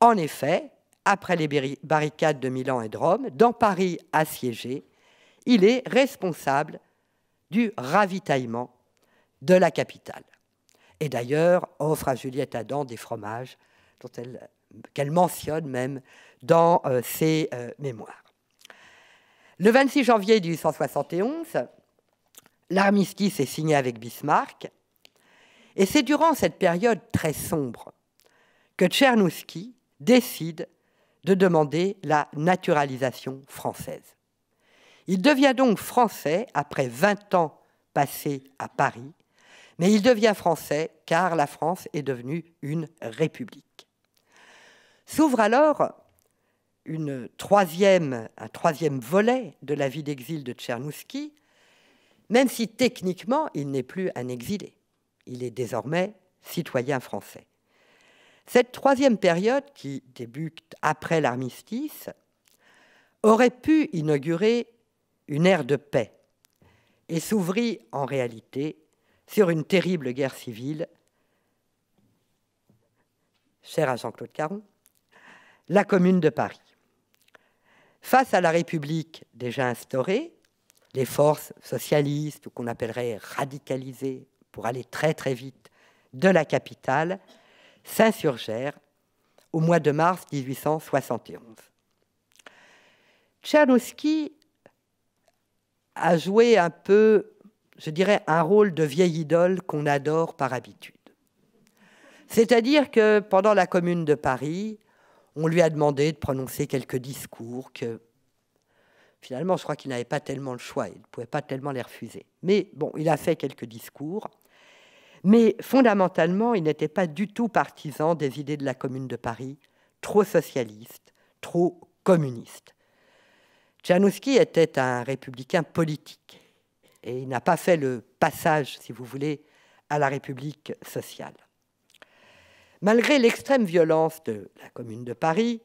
En effet, après les barricades de Milan et de Rome, dans Paris assiégé, il est responsable du ravitaillement de la capitale. Et d'ailleurs, offre à Juliette Adam des fromages qu'elle mentionne même dans euh, ses euh, mémoires. Le 26 janvier 1871, l'armistice est signé avec Bismarck, et c'est durant cette période très sombre que Tchernouski décide de demander la naturalisation française. Il devient donc français après 20 ans passés à Paris, mais il devient français car la France est devenue une république. S'ouvre alors une un troisième volet de la vie d'exil de Tchernouski, même si techniquement il n'est plus un exilé. Il est désormais citoyen français. Cette troisième période, qui débute après l'armistice, aurait pu inaugurer une ère de paix et s'ouvrit en réalité sur une terrible guerre civile, chère à Jean-Claude Caron, la Commune de Paris. Face à la République déjà instaurée, les forces socialistes, ou qu'on appellerait radicalisées, pour aller très très vite, de la capitale, s'insurgèrent au mois de mars 1871. Tchernowski a joué un peu, je dirais, un rôle de vieille idole qu'on adore par habitude. C'est-à-dire que pendant la Commune de Paris, on lui a demandé de prononcer quelques discours que finalement, je crois qu'il n'avait pas tellement le choix, il ne pouvait pas tellement les refuser. Mais bon, il a fait quelques discours, mais fondamentalement, il n'était pas du tout partisan des idées de la Commune de Paris, trop socialiste, trop communiste. Tchernouski était un républicain politique et il n'a pas fait le passage, si vous voulez, à la République sociale. Malgré l'extrême violence de la Commune de Paris,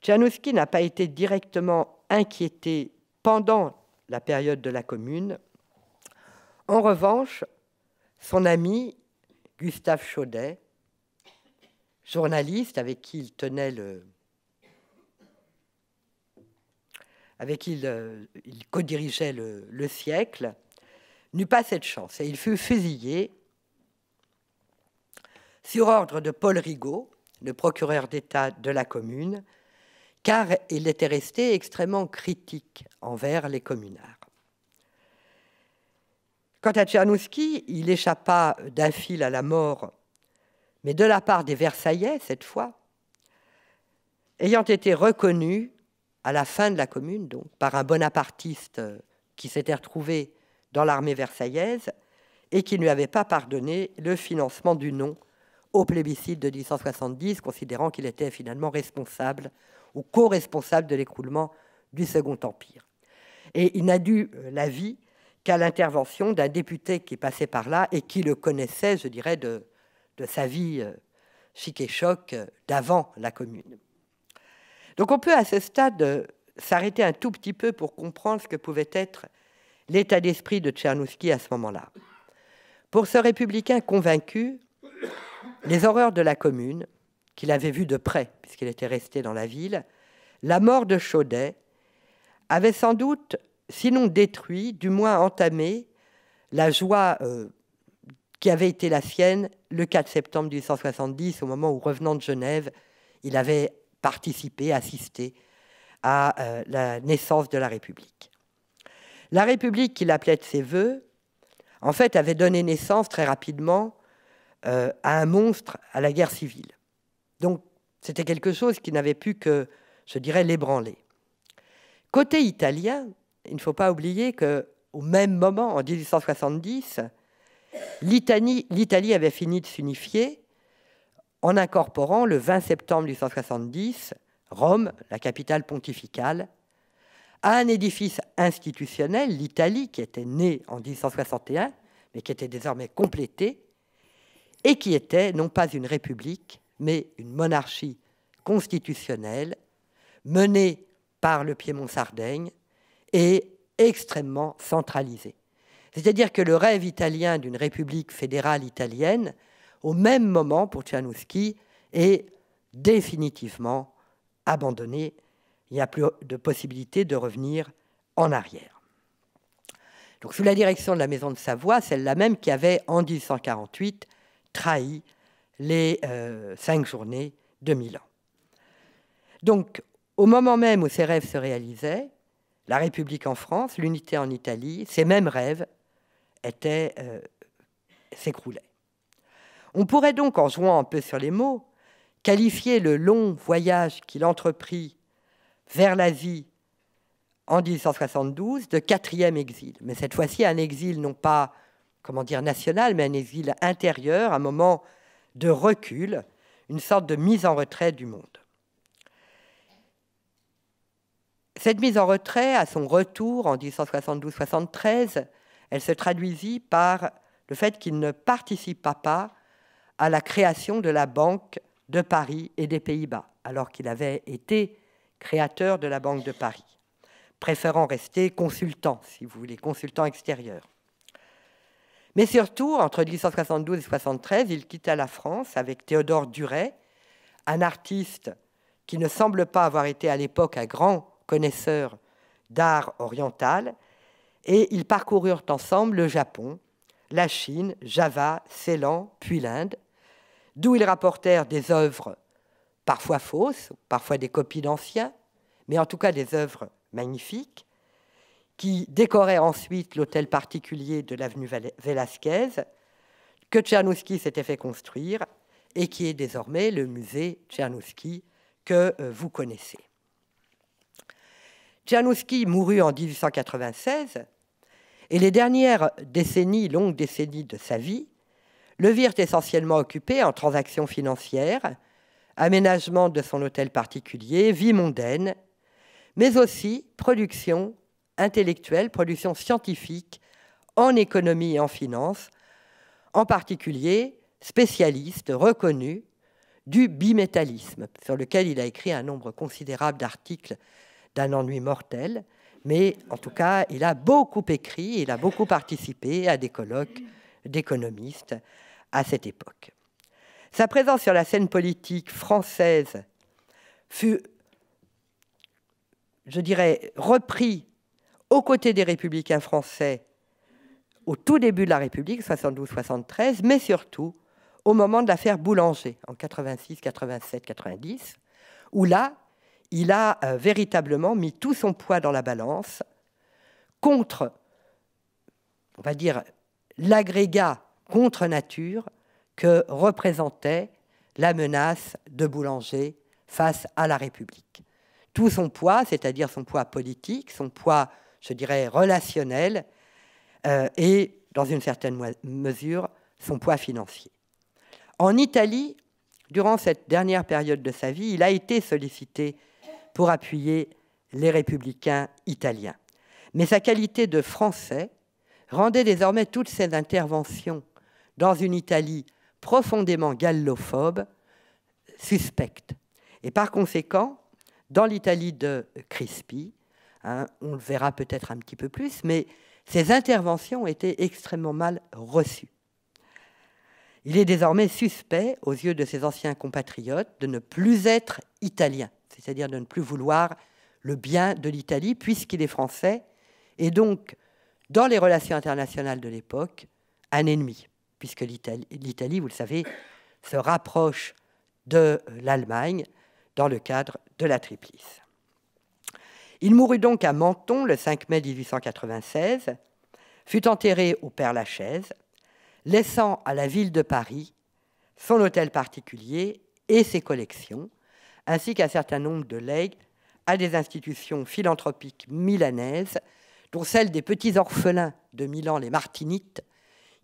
Tchernouski n'a pas été directement inquiété pendant la période de la Commune. En revanche, son ami Gustave Chaudet, journaliste avec qui il tenait le, avec qui il, euh, co-dirigeait le, siècle, n'eut pas cette chance et il fut fusillé sur ordre de Paul Rigaud, le procureur d'État de la Commune, car il était resté extrêmement critique envers les communards. Quant à Tchernouski, il échappa d'un fil à la mort, mais de la part des Versaillais, cette fois, ayant été reconnu à la fin de la Commune, donc, par un bonapartiste qui s'était retrouvé dans l'armée versaillaise et qui ne lui avait pas pardonné le financement du nom au plébiscite de 1870, considérant qu'il était finalement responsable ou co-responsable de l'écroulement du Second Empire. Et il n'a dû euh, la vie qu'à l'intervention d'un député qui passait par là et qui le connaissait, je dirais, de, de sa vie euh, chic et choc euh, d'avant la Commune. Donc on peut à ce stade s'arrêter un tout petit peu pour comprendre ce que pouvait être l'état d'esprit de Tchernouski à ce moment-là. Pour ce républicain convaincu, les horreurs de la Commune, qu'il avait vues de près puisqu'il était resté dans la ville, la mort de Chaudet avait sans doute, sinon détruit, du moins entamé, la joie euh, qui avait été la sienne le 4 septembre 1870, au moment où, revenant de Genève, il avait participé, assisté à euh, la naissance de la République. La République qu'il appelait de ses voeux, en fait, avait donné naissance très rapidement euh, à un monstre, à la guerre civile. Donc, c'était quelque chose qui n'avait pu que, je dirais, l'ébranler. Côté italien, il ne faut pas oublier que au même moment, en 1870, l'Italie avait fini de s'unifier en incorporant le 20 septembre 1870 Rome, la capitale pontificale, à un édifice institutionnel, l'Italie, qui était née en 1861, mais qui était désormais complétée, et qui était non pas une république, mais une monarchie constitutionnelle menée par le Piémont-Sardaigne et extrêmement centralisée. C'est-à-dire que le rêve italien d'une république fédérale italienne, au même moment pour Tchernouski, est définitivement abandonné. Il n'y a plus de possibilité de revenir en arrière. sous la direction de la Maison de Savoie, celle-là même qui avait en 1848 trahi les euh, cinq journées de Milan. Donc, au moment même où ces rêves se réalisaient, la République en France, l'unité en Italie, ces mêmes rêves étaient, euh, s'écroulaient. On pourrait donc, en jouant un peu sur les mots, qualifier le long voyage qu'il entreprit vers l'Asie en 1872 de quatrième exil. Mais cette fois-ci, un exil non pas, comment dire, national, mais un exil intérieur, un moment de recul, une sorte de mise en retrait du monde. Cette mise en retrait, à son retour en 1772 73 elle se traduisit par le fait qu'il ne participa pas à la création de la Banque de Paris et des Pays-Bas, alors qu'il avait été créateur de la Banque de Paris, préférant rester consultant, si vous voulez, consultant extérieur. Mais surtout, entre 1872 et 1873, il quitta la France avec Théodore Duret, un artiste qui ne semble pas avoir été à l'époque un grand connaisseur d'art oriental, et ils parcoururent ensemble le Japon, la Chine, Java, Ceylan, puis l'Inde, d'où ils rapportèrent des œuvres parfois fausses, parfois des copies d'anciens, mais en tout cas des œuvres magnifiques, qui décorait ensuite l'hôtel particulier de l'avenue Velasquez, que Tchernouski s'était fait construire et qui est désormais le musée Tchernouski que euh, vous connaissez. Tchernouski mourut en 1896 et les dernières décennies, longues décennies de sa vie, le virent essentiellement occupé en transactions financières, aménagement de son hôtel particulier, vie mondaine, mais aussi production intellectuelle, production scientifique, en économie et en finance, en particulier spécialiste reconnu du bimétallisme, sur lequel il a écrit un nombre considérable d'articles d'un ennui mortel, mais en tout cas, il a beaucoup écrit, il a beaucoup participé à des colloques d'économistes à cette époque. Sa présence sur la scène politique française fut, je dirais, reprise aux côtés des républicains français au tout début de la République, 72-73, mais surtout au moment de l'affaire Boulanger, en 86, 87, 90, où là, il a euh, véritablement mis tout son poids dans la balance contre, on va dire, l'agrégat contre nature que représentait la menace de Boulanger face à la République. Tout son poids, c'est-à-dire son poids politique, son poids je dirais, relationnel euh, et, dans une certaine mesure, son poids financier. En Italie, durant cette dernière période de sa vie, il a été sollicité pour appuyer les républicains italiens. Mais sa qualité de Français rendait désormais toutes ses interventions dans une Italie profondément gallophobe suspecte. Et par conséquent, dans l'Italie de Crispi, Hein, on le verra peut-être un petit peu plus, mais ses interventions étaient extrêmement mal reçues. Il est désormais suspect, aux yeux de ses anciens compatriotes, de ne plus être italien, c'est-à-dire de ne plus vouloir le bien de l'Italie, puisqu'il est français, et donc, dans les relations internationales de l'époque, un ennemi, puisque l'Italie, vous le savez, se rapproche de l'Allemagne dans le cadre de la Triplice. Il mourut donc à Menton le 5 mai 1896, fut enterré au Père Lachaise, laissant à la ville de Paris son hôtel particulier et ses collections, ainsi qu'un certain nombre de legs à des institutions philanthropiques milanaises, dont celle des petits orphelins de Milan, les Martinites,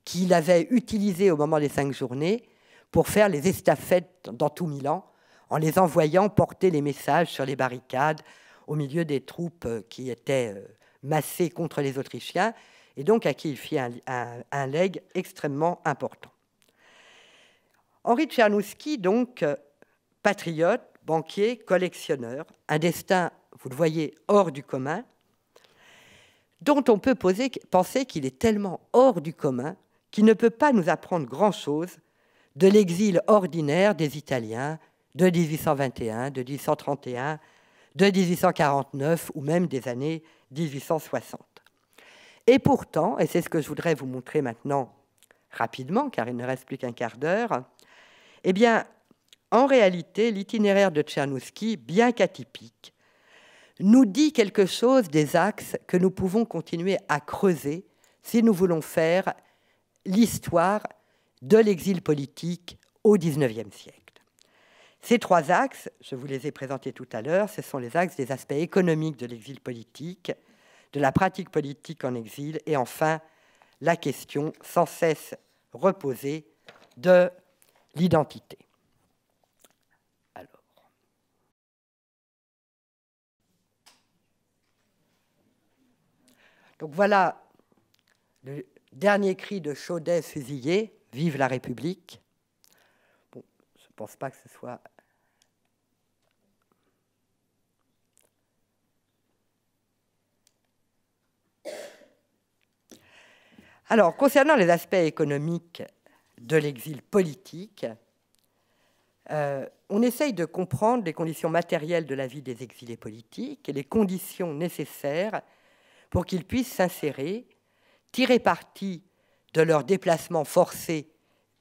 qu'il avait utilisés au moment des cinq journées pour faire les estafettes dans tout Milan, en les envoyant porter les messages sur les barricades au milieu des troupes euh, qui étaient euh, massées contre les Autrichiens, et donc à qui il fit un, un, legs extrêmement important. Henri Tchernouski, donc, euh, patriote, banquier, collectionneur, un destin, vous le voyez, hors du commun, dont on peut penser qu'il est tellement hors du commun qu'il ne peut pas nous apprendre grand-chose de l'exil ordinaire des Italiens de 1821, de 1831, de 1849 ou même des années 1860. Et pourtant, et c'est ce que je voudrais vous montrer maintenant rapidement, car il ne reste plus qu'un quart d'heure, eh bien, en réalité, l'itinéraire de Tchernouski, bien qu'atypique, nous dit quelque chose des axes que nous pouvons continuer à creuser si nous voulons faire l'histoire de l'exil politique au XIXe siècle. Ces trois axes, je vous les ai présentés tout à l'heure, ce sont les axes des aspects économiques de l'exil politique, de la pratique politique en exil, et enfin la question sans cesse reposée de l'identité. Donc voilà le dernier cri de Chaudet fusillé, Vive la République. Bon, je ne pense pas que ce soit Alors, concernant les aspects économiques de l'exil politique, euh, on essaye de comprendre les conditions matérielles de la vie des exilés politiques et les conditions nécessaires pour qu'ils puissent s'insérer, tirer parti de leur déplacement forcé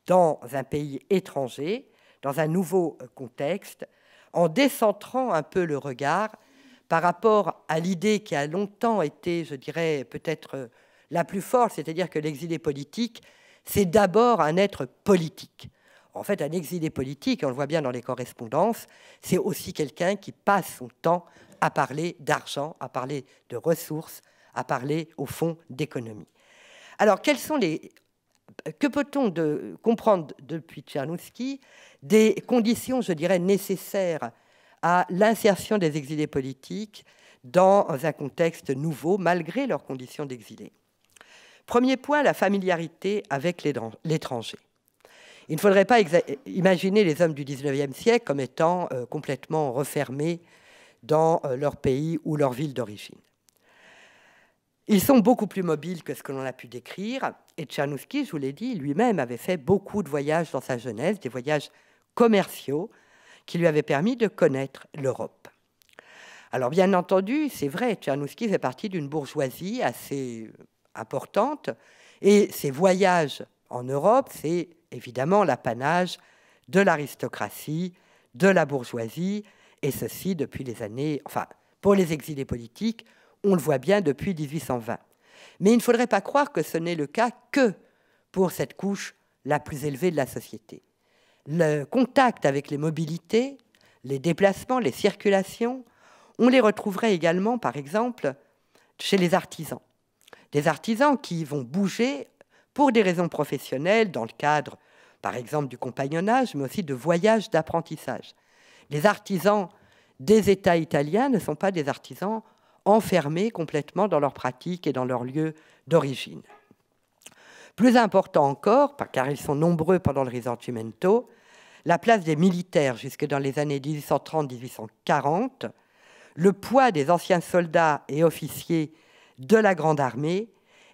dans un pays étranger, dans un nouveau contexte, en décentrant un peu le regard par rapport à l'idée qui a longtemps été, je dirais, peut-être la plus forte, c'est-à-dire que l'exilé politique, c'est d'abord un être politique. En fait, un exilé politique, on le voit bien dans les correspondances, c'est aussi quelqu'un qui passe son temps à parler d'argent, à parler de ressources, à parler, au fond, d'économie. Alors, quels sont les... Que peut-on de... comprendre depuis Tchernouski des conditions, je dirais, nécessaires à l'insertion des exilés politiques dans un contexte nouveau, malgré leurs conditions d'exilé. Premier point, la familiarité avec l'étranger. Il ne faudrait pas imaginer les hommes du 19e siècle comme étant euh, complètement refermés dans euh, leur pays ou leur ville d'origine. Ils sont beaucoup plus mobiles que ce que l'on a pu décrire, et Tchernouski, je vous l'ai dit, lui-même avait fait beaucoup de voyages dans sa jeunesse, des voyages commerciaux qui lui avaient permis de connaître l'Europe. Alors bien entendu, c'est vrai, Tchernouski fait partie d'une bourgeoisie assez importante. Et ces voyages en Europe, c'est évidemment l'apanage de l'aristocratie, de la bourgeoisie, et ceci depuis les années, enfin, pour les exilés politiques, on le voit bien depuis 1820. Mais il ne faudrait pas croire que ce n'est le cas que pour cette couche la plus élevée de la société. Le contact avec les mobilités, les déplacements, les circulations, on les retrouverait également, par exemple, chez les artisans des artisans qui vont bouger pour des raisons professionnelles, dans le cadre, par exemple, du compagnonnage, mais aussi de voyages d'apprentissage. Les artisans des États italiens ne sont pas des artisans enfermés complètement dans leur pratique et dans leur lieu d'origine. Plus important encore, car ils sont nombreux pendant le Risorgimento, la place des militaires jusque dans les années 1830-1840, le poids des anciens soldats et officiers de la Grande Armée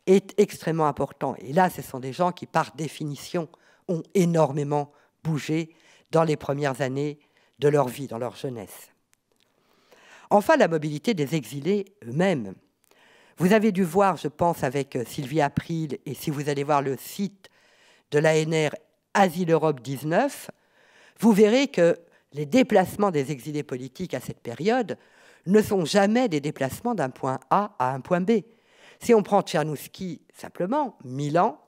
est extrêmement important. Et là, ce sont des gens qui, par définition, ont énormément bougé dans les premières années de leur vie, dans leur jeunesse. Enfin, la mobilité des exilés eux-mêmes. Vous avez dû voir, je pense, avec euh, Sylvie April, et si vous allez voir le site de l'ANR Asile Europe 19, vous verrez que les déplacements des exilés politiques à cette période ne sont jamais des déplacements d'un point A à un point B. Si on prend Tchernouski simplement, Milan,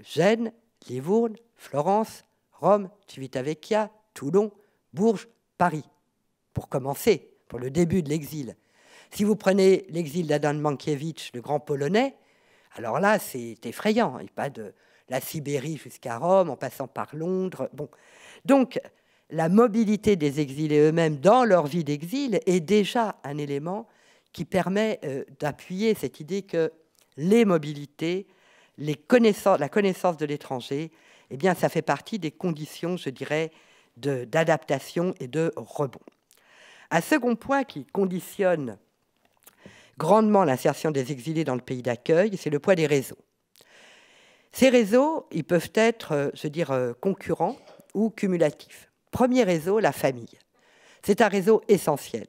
Gênes, Livourne, Florence, Rome, Civitavecchia, Toulon, Bourges, Paris, pour commencer, pour le début de l'exil. Si vous prenez l'exil d'Adam Mankiewicz, le grand polonais, alors là, c'est effrayant. Il pas de la Sibérie jusqu'à Rome, en passant par Londres. Bon. Donc, la mobilité des exilés eux-mêmes dans leur vie d'exil est déjà un élément qui permet euh, d'appuyer cette idée que les mobilités, la connaissance de l'étranger, eh bien, ça fait partie des conditions, je dirais, d'adaptation et de rebond. Un second point qui conditionne grandement l'insertion des exilés dans le pays d'accueil, c'est le poids des réseaux. Ces réseaux, ils peuvent être, euh, je dire, euh, concurrents ou cumulatifs. Premier réseau, la famille. C'est un réseau essentiel.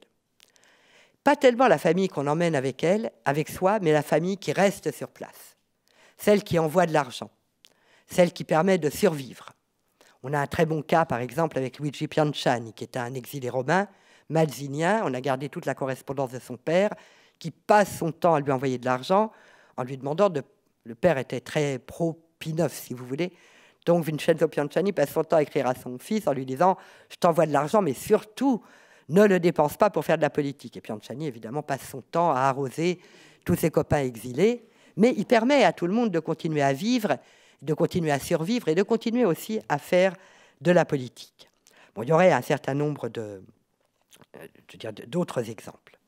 Pas tellement la famille qu'on emmène avec elle, avec soi, mais la famille qui reste sur place. Celle qui envoie de l'argent. Celle qui permet de survivre. On a un très bon cas, par exemple, avec Luigi Pianciani, qui est un exilé romain, malzinien. On a gardé toute la correspondance de son père, qui passe son temps à lui envoyer de l'argent en lui demandant de. Le père était très pro-Pinoff, si vous voulez, donc Vincenzo Pianciani passe son temps à écrire à son fils en lui disant Je t'envoie de l'argent, mais surtout, ne le dépense pas pour faire de la politique. Et Pianciani, évidemment, passe son temps à arroser tous ses copains exilés, mais il permet à tout le monde de continuer à vivre, de continuer à survivre et de continuer aussi à faire de la politique. Bon, il y aurait un certain nombre de, euh, d'autres exemples.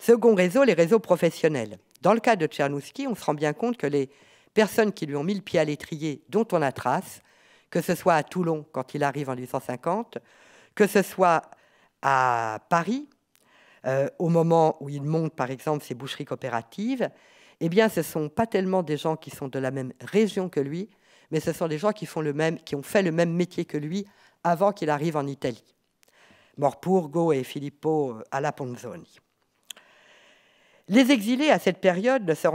Second réseau, les réseaux professionnels. Dans le cas de Tchernouski, on se rend bien compte que les personnes qui lui ont mis le pied à l'étrier, dont on a trace, que ce soit à Toulon quand il arrive en 1850, que ce soit à Paris, euh, au moment où il monte par exemple ses boucheries coopératives, eh bien ce ne sont pas tellement des gens qui sont de la même région que lui, mais ce sont des gens qui, font le même, qui ont fait le même métier que lui avant qu'il arrive en Italie. Morpurgo et Filippo alla Ponzoni. Les exilés à cette période ne se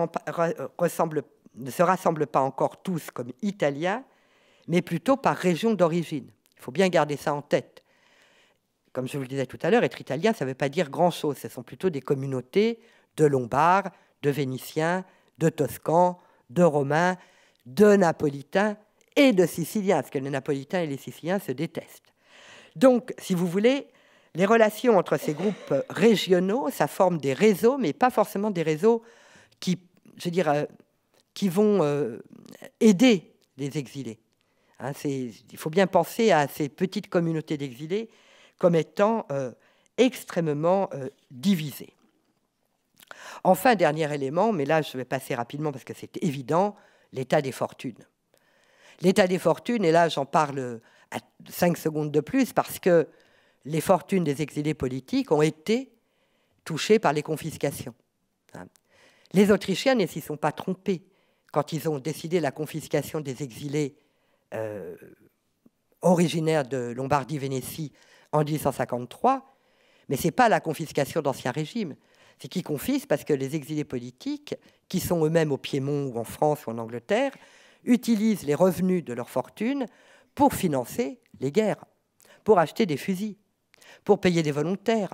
ressemblent ne se rassemblent pas encore tous comme italiens, mais plutôt par région d'origine. Il faut bien garder ça en tête. Comme je vous le disais tout à l'heure, être italien, ça ne veut pas dire grand-chose. Ce sont plutôt des communautés de Lombards, de Vénitiens, de Toscans, de Romains, de Napolitains et de Siciliens, parce que les Napolitains et les Siciliens se détestent. Donc, si vous voulez, les relations entre ces groupes régionaux, ça forme des réseaux, mais pas forcément des réseaux qui, je dirais, euh, qui vont euh, aider les exilés. Hein, il faut bien penser à ces petites communautés d'exilés comme étant euh, extrêmement euh, divisées. Enfin, dernier élément, mais là je vais passer rapidement parce que c'est évident, l'état des fortunes. L'état des fortunes, et là j'en parle à 5 secondes de plus parce que les fortunes des exilés politiques ont été touchées par les confiscations. Hein. Les Autrichiens ne s'y sont pas trompés quand ils ont décidé la confiscation des exilés euh, originaires de Lombardie-Vénétie en 1853, mais ce n'est pas la confiscation d'Ancien Régime. C'est qui confisque parce que les exilés politiques, qui sont eux-mêmes au Piémont ou en France ou en Angleterre, utilisent les revenus de leur fortune pour financer les guerres, pour acheter des fusils, pour payer des volontaires.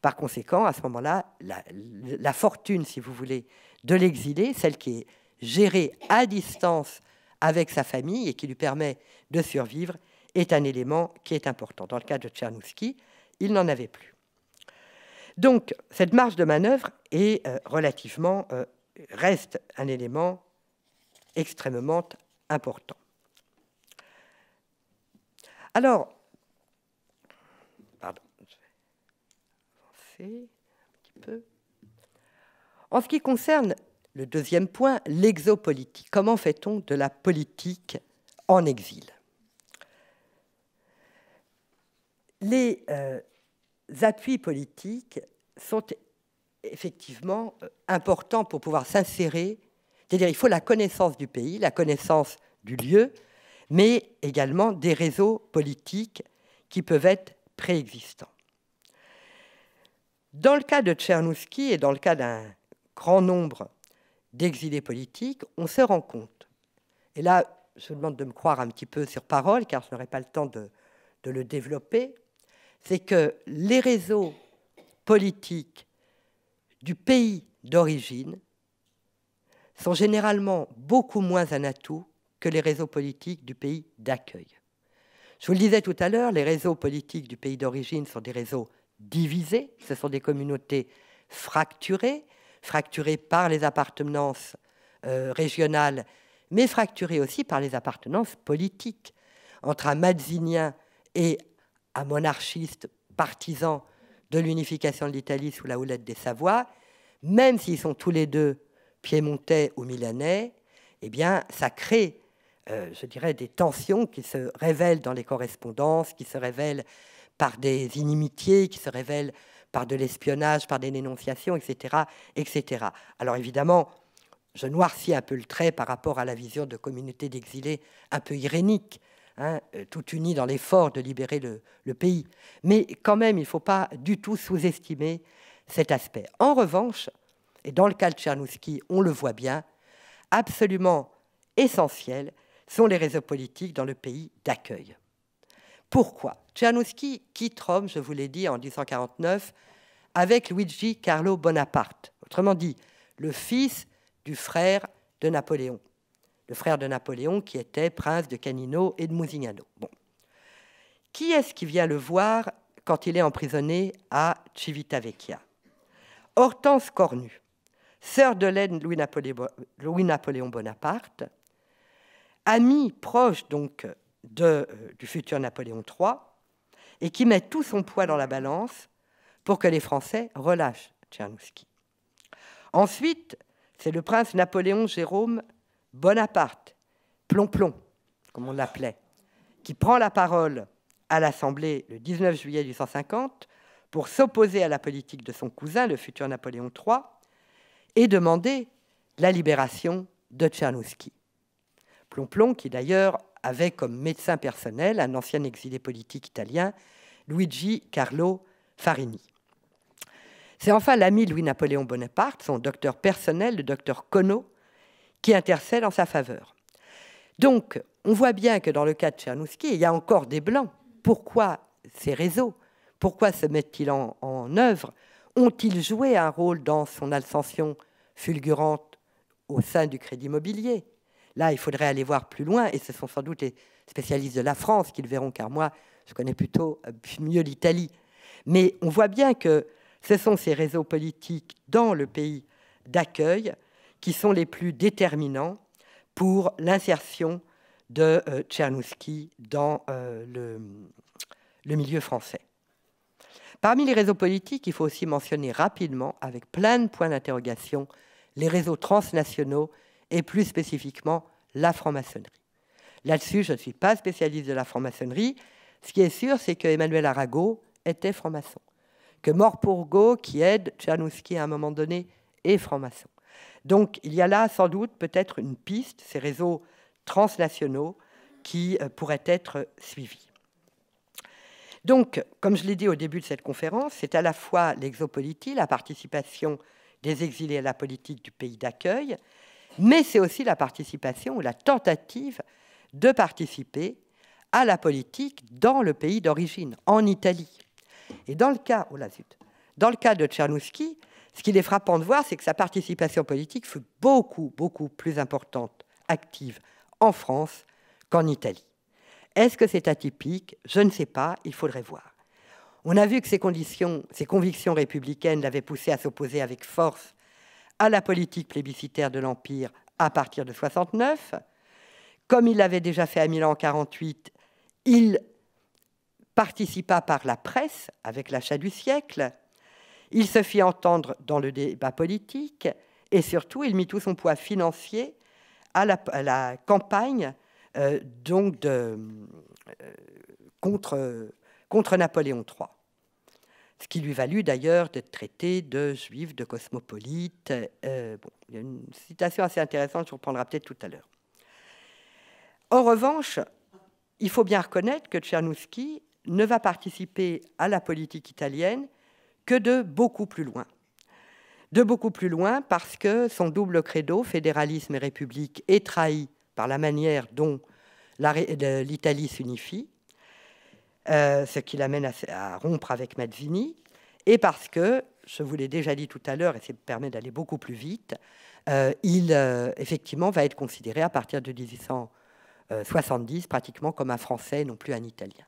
Par conséquent, à ce moment-là, la fortune, si vous voulez, de l'exilé, celle qui est gérer à distance avec sa famille et qui lui permet de survivre est un élément qui est important. Dans le cas de Tchernouski, il n'en avait plus. Donc, cette marge de manœuvre est euh, relativement, euh, reste un élément extrêmement important. Alors, pardon, je vais avancer un petit peu. En ce qui concerne le deuxième point, l'exopolitique. Comment fait-on de la politique en exil Les euh, appuis politiques sont effectivement euh, importants pour pouvoir s'insérer. C'est-à-dire il faut la connaissance du pays, la connaissance du lieu, mais également des réseaux politiques qui peuvent être préexistants. Dans le cas de Tchernouski et dans le cas d'un grand nombre d'exilés politiques, on se rend compte. Et là, je vous demande de me croire un petit peu sur parole, car je n'aurai pas le temps de, le développer, c'est que les réseaux politiques du pays d'origine sont généralement beaucoup moins un atout que les réseaux politiques du pays d'accueil. Je vous le disais tout à l'heure, les réseaux politiques du pays d'origine sont des réseaux divisés, ce sont des communautés fracturées, fracturé par les appartenances euh, régionales, mais fracturé aussi par les appartenances politiques. Entre un Mazzinien et un monarchiste partisan de l'unification de l'Italie sous la houlette des Savoies, même s'ils sont tous les deux piémontais ou milanais, eh bien, ça crée, euh, je dirais, des tensions qui se révèlent dans les correspondances, qui se révèlent par des inimitiés, qui se révèlent par de l'espionnage, par des dénonciations, etc., etc. Alors évidemment, je noircis un peu le trait par rapport à la vision de communauté d'exilés un peu irénique, hein, euh, tout unie dans l'effort de libérer le, le, pays. Mais quand même, il ne faut pas du tout sous-estimer cet aspect. En revanche, et dans le cas de Tchernouski, on le voit bien, absolument essentiels sont les réseaux politiques dans le pays d'accueil. Pourquoi Tchernouski quitte Rome, je vous l'ai dit, en 1849, avec Luigi Carlo Bonaparte, autrement dit, le fils du frère de Napoléon, le frère de Napoléon qui était prince de Canino et de Musignano. Bon. Qui est-ce qui vient le voir quand il est emprisonné à Civitavecchia Hortense Cornu, sœur de l'aide Louis-Napoléon Bonaparte, amie proche donc euh, du futur Napoléon III, et qui met tout son poids dans la balance pour que les Français relâchent Tchernouski. Ensuite, c'est le prince Napoléon Jérôme Bonaparte, Plomplom, comme on l'appelait, qui prend la parole à l'Assemblée le 19 juillet 1850 pour s'opposer à la politique de son cousin, le futur Napoléon III, et demander la libération de Tchernouski. Plomplom, qui d'ailleurs avait comme médecin personnel un ancien exilé politique italien, Luigi Carlo Farini. C'est enfin l'ami Louis-Napoléon Bonaparte, son docteur personnel, le docteur Cono, qui intercède en sa faveur. Donc, on voit bien que dans le cas de Tchernouski, il y a encore des blancs. Pourquoi ces réseaux Pourquoi se mettent-ils en, en, œuvre Ont-ils joué un rôle dans son ascension fulgurante au sein du crédit immobilier Là, il faudrait aller voir plus loin, et ce sont sans doute les spécialistes de la France qui le verront, car moi, je connais plutôt euh, mieux l'Italie. Mais on voit bien que ce sont ces réseaux politiques dans le pays d'accueil qui sont les plus déterminants pour l'insertion de Tchernouski euh, dans euh, le milieu français. Parmi les réseaux politiques, il faut aussi mentionner rapidement, avec plein de points d'interrogation, les réseaux transnationaux et plus spécifiquement la franc-maçonnerie. Là-dessus, je ne suis pas spécialiste de la franc-maçonnerie. Ce qui est sûr, c'est que Arago était franc-maçon, que Morpurgo, qui aide Tchernouski à un moment donné, est franc-maçon. Donc il y a là sans doute peut-être une piste, ces réseaux transnationaux qui euh, pourraient être suivis. Donc, comme je l'ai dit au début de cette conférence, c'est à la fois l'exopolitie, la participation des exilés à la politique du pays d'accueil, mais c'est aussi la participation ou la tentative de participer à la politique dans le pays d'origine, en Italie. Et dans le cas, oh dans le cas de Tchernouski, ce qu'il est frappant de voir, c'est que sa participation politique fut beaucoup, beaucoup plus importante, active en France qu'en Italie. Est-ce que c'est atypique Je ne sais pas, il faudrait voir. On a vu que conditions, ses convictions républicaines l'avaient poussé à s'opposer avec force à la politique plébiscitaire de l'Empire à partir de 69. Comme il l'avait déjà fait à Milan en 48, il participa par la presse avec l'achat du siècle. Il se fit entendre dans le débat politique et surtout, il mit tout son poids financier à la, campagne euh, donc euh, contre Napoléon III ce qui lui valut d'ailleurs d'être traité de juif, de cosmopolite. Euh, il y a une citation assez intéressante, je vous reprendrai peut-être tout à l'heure. En revanche, il faut bien reconnaître que Tchernouski ne va participer à la politique italienne que de beaucoup plus loin. De beaucoup plus loin parce que son double credo, fédéralisme et république, est trahi par la manière dont l'Italie s'unifie euh, ce qui l'amène à, rompre avec Mazzini et parce que, je vous l'ai déjà dit tout à l'heure, et ça permet d'aller beaucoup plus vite, euh, il euh, effectivement va être considéré à partir de 1870 pratiquement comme un Français non plus un Italien.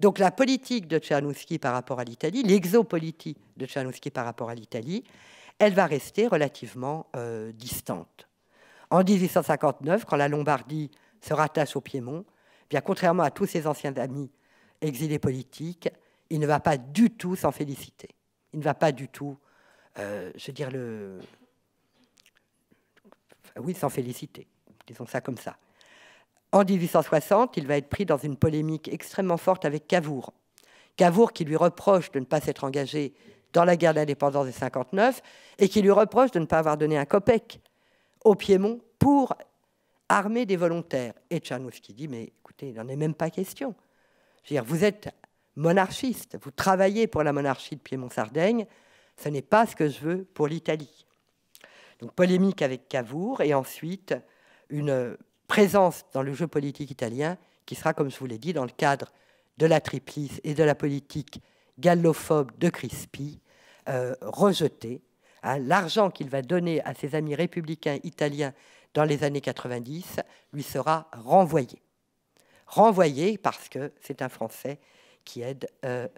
Donc la politique de Tchernouski par rapport à l'Italie, l'exopolitique de Tchernouski par rapport à l'Italie, elle va rester relativement distante. En 1859, quand la Lombardie se rattache au Piémont, eh bien contrairement à tous ses anciens amis exilé politique, il ne va pas du tout s'en féliciter. Il ne va pas du tout, euh, je veux dire, le... oui, s'en féliciter, disons ça comme ça. En 1860, il va être pris dans une polémique extrêmement forte avec Cavour. Cavour qui lui reproche de ne pas s'être engagé dans la guerre d'indépendance de 59 et qui lui reproche de ne pas avoir donné un copec au Piémont pour armer des volontaires. Et Tchernouch qui dit, mais écoutez, il n'en est même pas question vous êtes monarchiste, vous travaillez pour la monarchie de Piémont-Sardaigne, ce n'est pas ce que je veux pour l'Italie. Donc polémique avec Cavour et ensuite une présence dans le jeu politique italien qui sera, comme je vous l'ai dit, dans le cadre de la triplice et de la politique gallophobe de Crispi, euh, rejetée. Hein. L'argent qu'il va donner à ses amis républicains italiens dans les années 90 lui sera renvoyé renvoyé parce que c'est un Français qui aide, euh,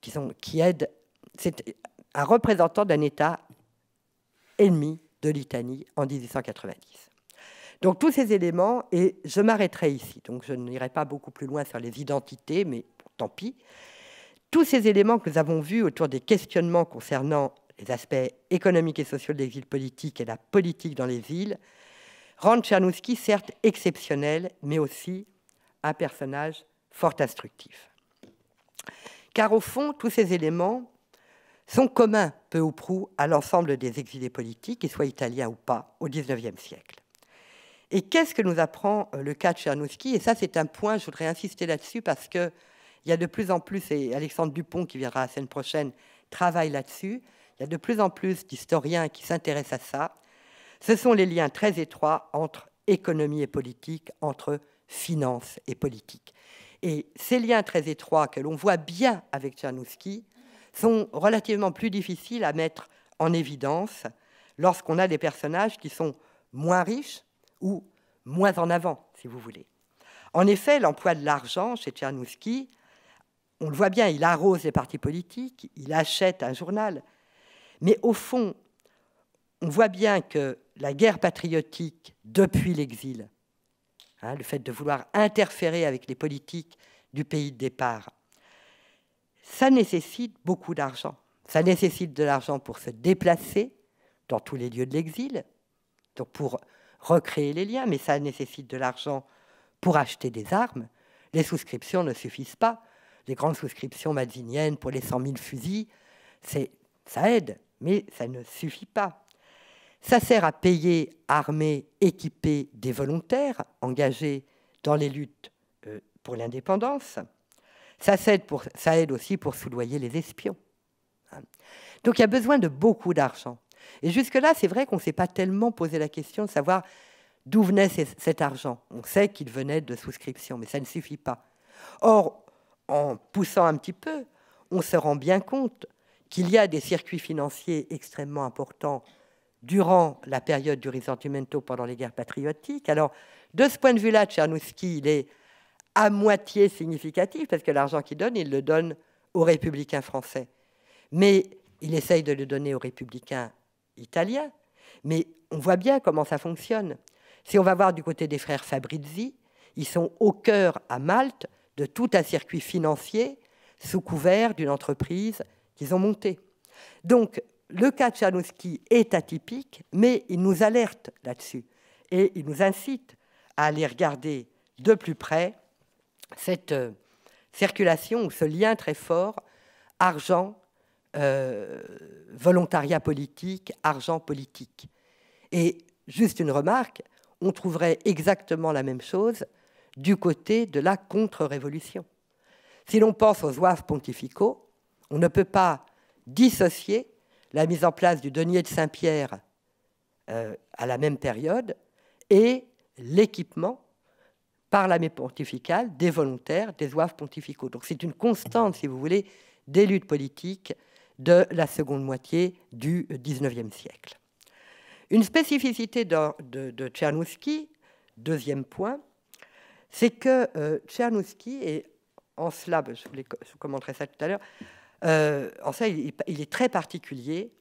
qui, aide, c'est un représentant d'un État ennemi de l'Italie en 1890. Donc tous ces éléments, et je m'arrêterai ici, donc je n'irai pas beaucoup plus loin sur les identités, mais tant pis. Tous ces éléments que nous avons vus autour des questionnements concernant les aspects économiques et sociaux de l'exil politique et la politique dans les îles rendent Tchernouski certes exceptionnel, mais aussi un personnage fort instructif. Car au fond, tous ces éléments sont communs, peu ou prou, à l'ensemble des exilés politiques, qu'ils soient italiens ou pas, au XIXe siècle. Et qu'est-ce que nous apprend euh, le cas de Chernowski Et ça, c'est un point, je voudrais insister là-dessus, parce qu'il y a de plus en plus, et Alexandre Dupont, qui viendra la semaine prochaine, travaille là-dessus, il y a de plus en plus d'historiens qui s'intéressent à ça. Ce sont les liens très étroits entre économie et politique, entre Finances et politique. Et ces liens très étroits que l'on voit bien avec Tchernouski sont relativement plus difficiles à mettre en évidence lorsqu'on a des personnages qui sont moins riches ou moins en avant, si vous voulez. En effet, l'emploi de l'argent chez Tchernouski, on le voit bien, il arrose les partis politiques, il achète un journal, mais au fond, on voit bien que la guerre patriotique depuis l'exil Hein, le fait de vouloir interférer avec les politiques du pays de départ, ça nécessite beaucoup d'argent. Ça nécessite de l'argent pour se déplacer dans tous les lieux de l'exil, pour recréer les liens, mais ça nécessite de l'argent pour acheter des armes. Les souscriptions ne suffisent pas. Les grandes souscriptions madziniennes pour les 100 000 fusils, ça aide, mais ça ne suffit pas. Ça sert à payer, armer, équiper des volontaires engagés dans les luttes euh, pour l'indépendance. Ça, ça aide aussi pour soudoyer les espions. Hein. Donc il y a besoin de beaucoup d'argent. Et jusque-là, c'est vrai qu'on ne s'est pas tellement posé la question de savoir d'où venait cet argent. On sait qu'il venait de souscriptions, mais ça ne suffit pas. Or, en poussant un petit peu, on se rend bien compte qu'il y a des circuits financiers extrêmement importants durant la période du risorgimento pendant les guerres patriotiques. Alors, de ce point de vue-là, Tchernouski, il est à moitié significatif, parce que l'argent qu'il donne, il le donne aux républicains français. Mais il essaye de le donner aux républicains italiens. Mais on voit bien comment ça fonctionne. Si on va voir du côté des frères Fabrizi, ils sont au cœur, à Malte, de tout un circuit financier sous couvert d'une entreprise qu'ils ont montée. Donc, le cas de est atypique, mais il nous alerte là-dessus et il nous incite à aller regarder de plus près cette euh, circulation ou ce lien très fort argent, euh, volontariat politique, argent politique. Et juste une remarque, on trouverait exactement la même chose du côté de la contre-révolution. Si l'on pense aux oives pontificaux, on ne peut pas dissocier la mise en place du denier de Saint-Pierre euh, à la même période et l'équipement par l'armée pontificale des volontaires, des oeuvres pontificaux. Donc c'est une constante, si vous voulez, des luttes politiques de la seconde moitié du XIXe siècle. Une spécificité de, de, Tchernouski, deuxième point, c'est que euh, Tchernouski, et en cela, ben, je, je vous commenterai ça tout à l'heure, euh, en cela, il, est très particulier.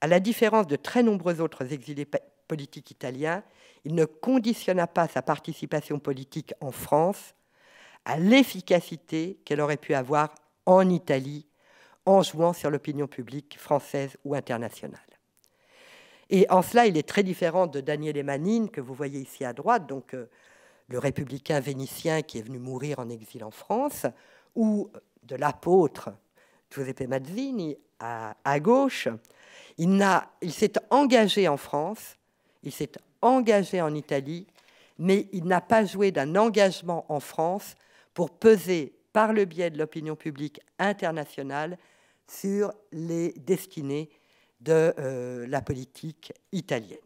À la différence de très nombreux autres exilés politiques italiens, il ne conditionna pas sa participation politique en France à l'efficacité qu'elle aurait pu avoir en Italie en jouant sur l'opinion publique française ou internationale. Et en cela, il est très différent de Daniel Emanin, que vous voyez ici à droite, donc euh, le républicain vénitien qui est venu mourir en exil en France, ou de l'apôtre Giuseppe Mazzini, à, gauche, il, s'est engagé en France, il s'est engagé en Italie, mais il n'a pas joué d'un engagement en France pour peser par le biais de l'opinion publique internationale sur les destinées de euh, la politique italienne.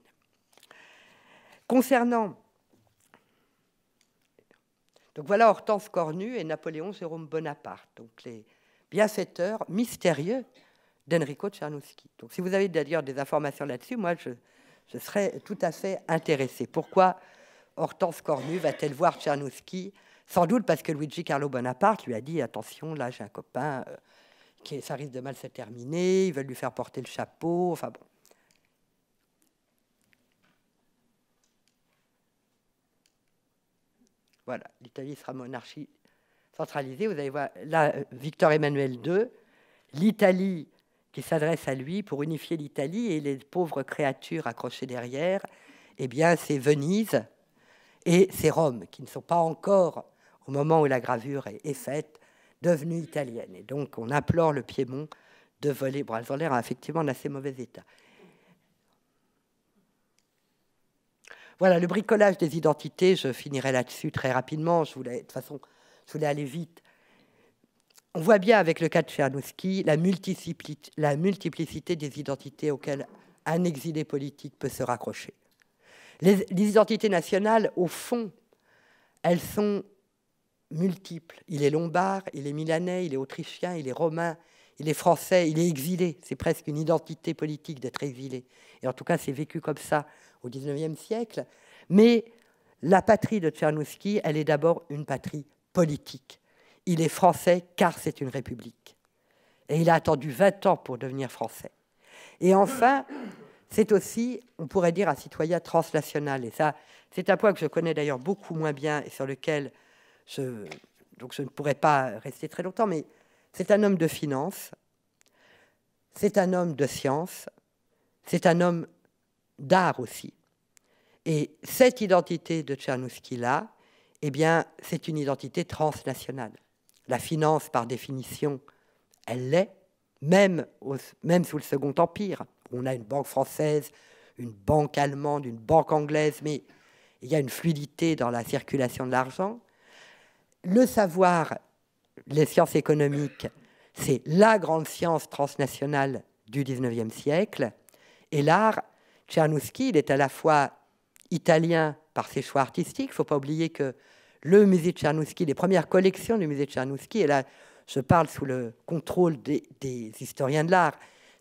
Concernant. Donc voilà Hortense Cornu et Napoléon Jérôme Bonaparte, donc les, bienfaiteur mystérieux d'Enrico Tchernouski. Donc, si vous avez d'ailleurs des informations là-dessus, moi, je, serais tout à fait intéressé. Pourquoi Hortense Cornu va-t-elle voir Tchernouski Sans doute parce que Luigi Carlo Bonaparte lui a dit Attention, là, j'ai un copain, euh, qui, ça risque de mal se terminer, ils veulent lui faire porter le chapeau. Enfin bon. Voilà, l'Italie sera monarchie centralisé Vous allez voir là, Victor Emmanuel II, l'Italie qui s'adresse à lui pour unifier l'Italie et les pauvres créatures accrochées derrière, eh bien, c'est Venise et c'est Rome qui ne sont pas encore, au moment où la gravure est, faite, devenues italiennes. Et donc, on implore le Piémont de voler. Bon, elles ont l'air effectivement en assez mauvais état. Voilà, le bricolage des identités, je finirai là-dessus très rapidement. Je voulais, de toute façon, aller vite. On voit bien avec le cas de Tchernouski, la multiplicité, des identités auxquelles un exilé politique peut se raccrocher. Les, identités nationales, au fond, elles sont multiples. Il est lombard, il est milanais, il est autrichien, il est romain, il est français, il est exilé. C'est presque une identité politique d'être exilé. Et en tout cas, c'est vécu comme ça au XIXe siècle. Mais la patrie de Tchernouski, elle est d'abord une patrie politique. Il est français car c'est une république. Et il a attendu 20 ans pour devenir français. Et enfin, c'est aussi, on pourrait dire, un citoyen transnational. Et ça, c'est un point que je connais d'ailleurs beaucoup moins bien et sur lequel je, donc je ne pourrais pas rester très longtemps, mais c'est un homme de finance, c'est un homme de science, c'est un homme d'art aussi. Et cette identité de Tchernouski-là, eh bien, c'est une identité transnationale. La finance, par définition, elle l'est, même, même sous le Second Empire. On a une banque française, une banque allemande, une banque anglaise, mais il y a une fluidité dans la circulation de l'argent. Le savoir, les sciences économiques, c'est la grande science transnationale du XIXe siècle. Et l'art, Tchernouski, il est à la fois italien par ses choix artistiques. Il ne faut pas oublier que le musée de Tchernouski, les premières collections du musée Tchernouski, et là je parle sous le contrôle des, historiens de l'art,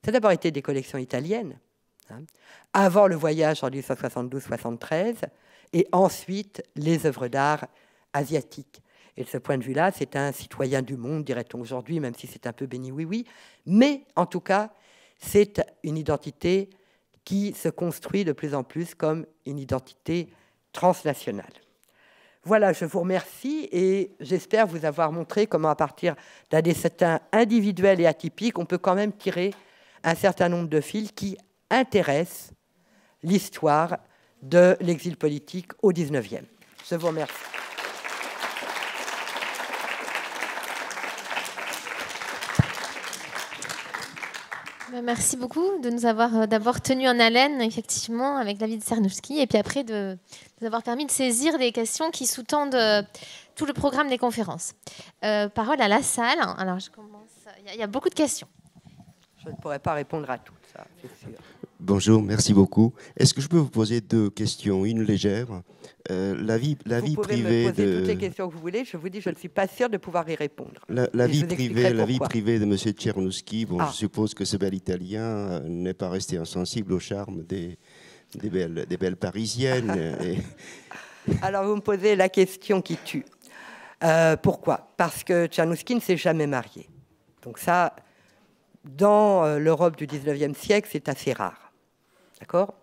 ça a d'abord été des collections italiennes, hein, avant le voyage en 1872-73, et ensuite les œuvres d'art asiatiques. Et de ce point de vue-là, c'est un citoyen du monde, dirait-on aujourd'hui, même si c'est un peu béni oui-oui, mais en tout cas, c'est une identité qui se construit de plus en plus comme une identité transnationale. Voilà, je vous remercie et j'espère vous avoir montré comment à partir d'un destin individuel et atypique, on peut quand même tirer un certain nombre de fils qui intéressent l'histoire de l'exil politique au XIXe. Je vous remercie. Bah, merci beaucoup de nous avoir euh, d'abord tenu en haleine, effectivement, avec David Cernowski, et puis après de nous avoir permis de saisir des questions qui sous-tendent euh, tout le programme des conférences. Euh, parole à la salle. Alors, je commence. Il y, a beaucoup de questions. Je ne pourrais pas répondre à toutes, ça, c'est sûr. Bonjour, merci beaucoup. Est-ce que je peux vous poser deux questions Une légère. Euh, la vie, la vous pouvez privée. poser de... toutes les questions que vous voulez. Je vous dis, je ne suis pas sûr de pouvoir y répondre. La, vie privée, de M. Tchernouski. Bon, je ah. suppose que ce bel Italien euh, n'est pas resté insensible au charme des, belles, Parisiennes. Alors, vous me posez la question qui tue. Euh, pourquoi Parce que Tchernouski ne s'est jamais marié. Donc ça, dans l'Europe du 19e siècle, c'est assez rare. D'accord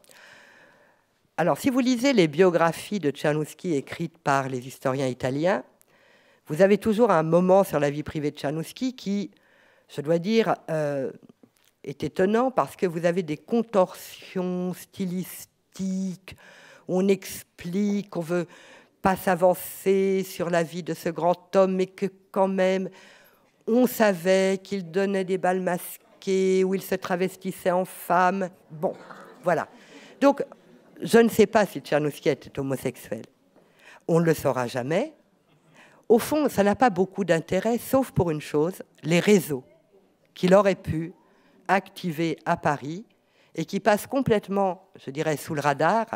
Alors, si vous lisez les biographies de Tchernouski écrites par les historiens italiens, vous avez toujours un moment sur la vie privée de Tchernouski qui, je dois dire, euh, est étonnant parce que vous avez des contorsions stylistiques, on explique, ne veut pas s'avancer sur la vie de ce grand homme, mais que quand même, on savait qu'il donnait des balles masquées, où il se travestissait en femme. Bon. Voilà. Donc, je ne sais pas si Tchernouski était homosexuel. On ne le saura jamais. Au fond, ça n'a pas beaucoup d'intérêt, sauf pour une chose, les réseaux qu'il aurait pu activer à Paris et qui passent complètement, je dirais, sous le radar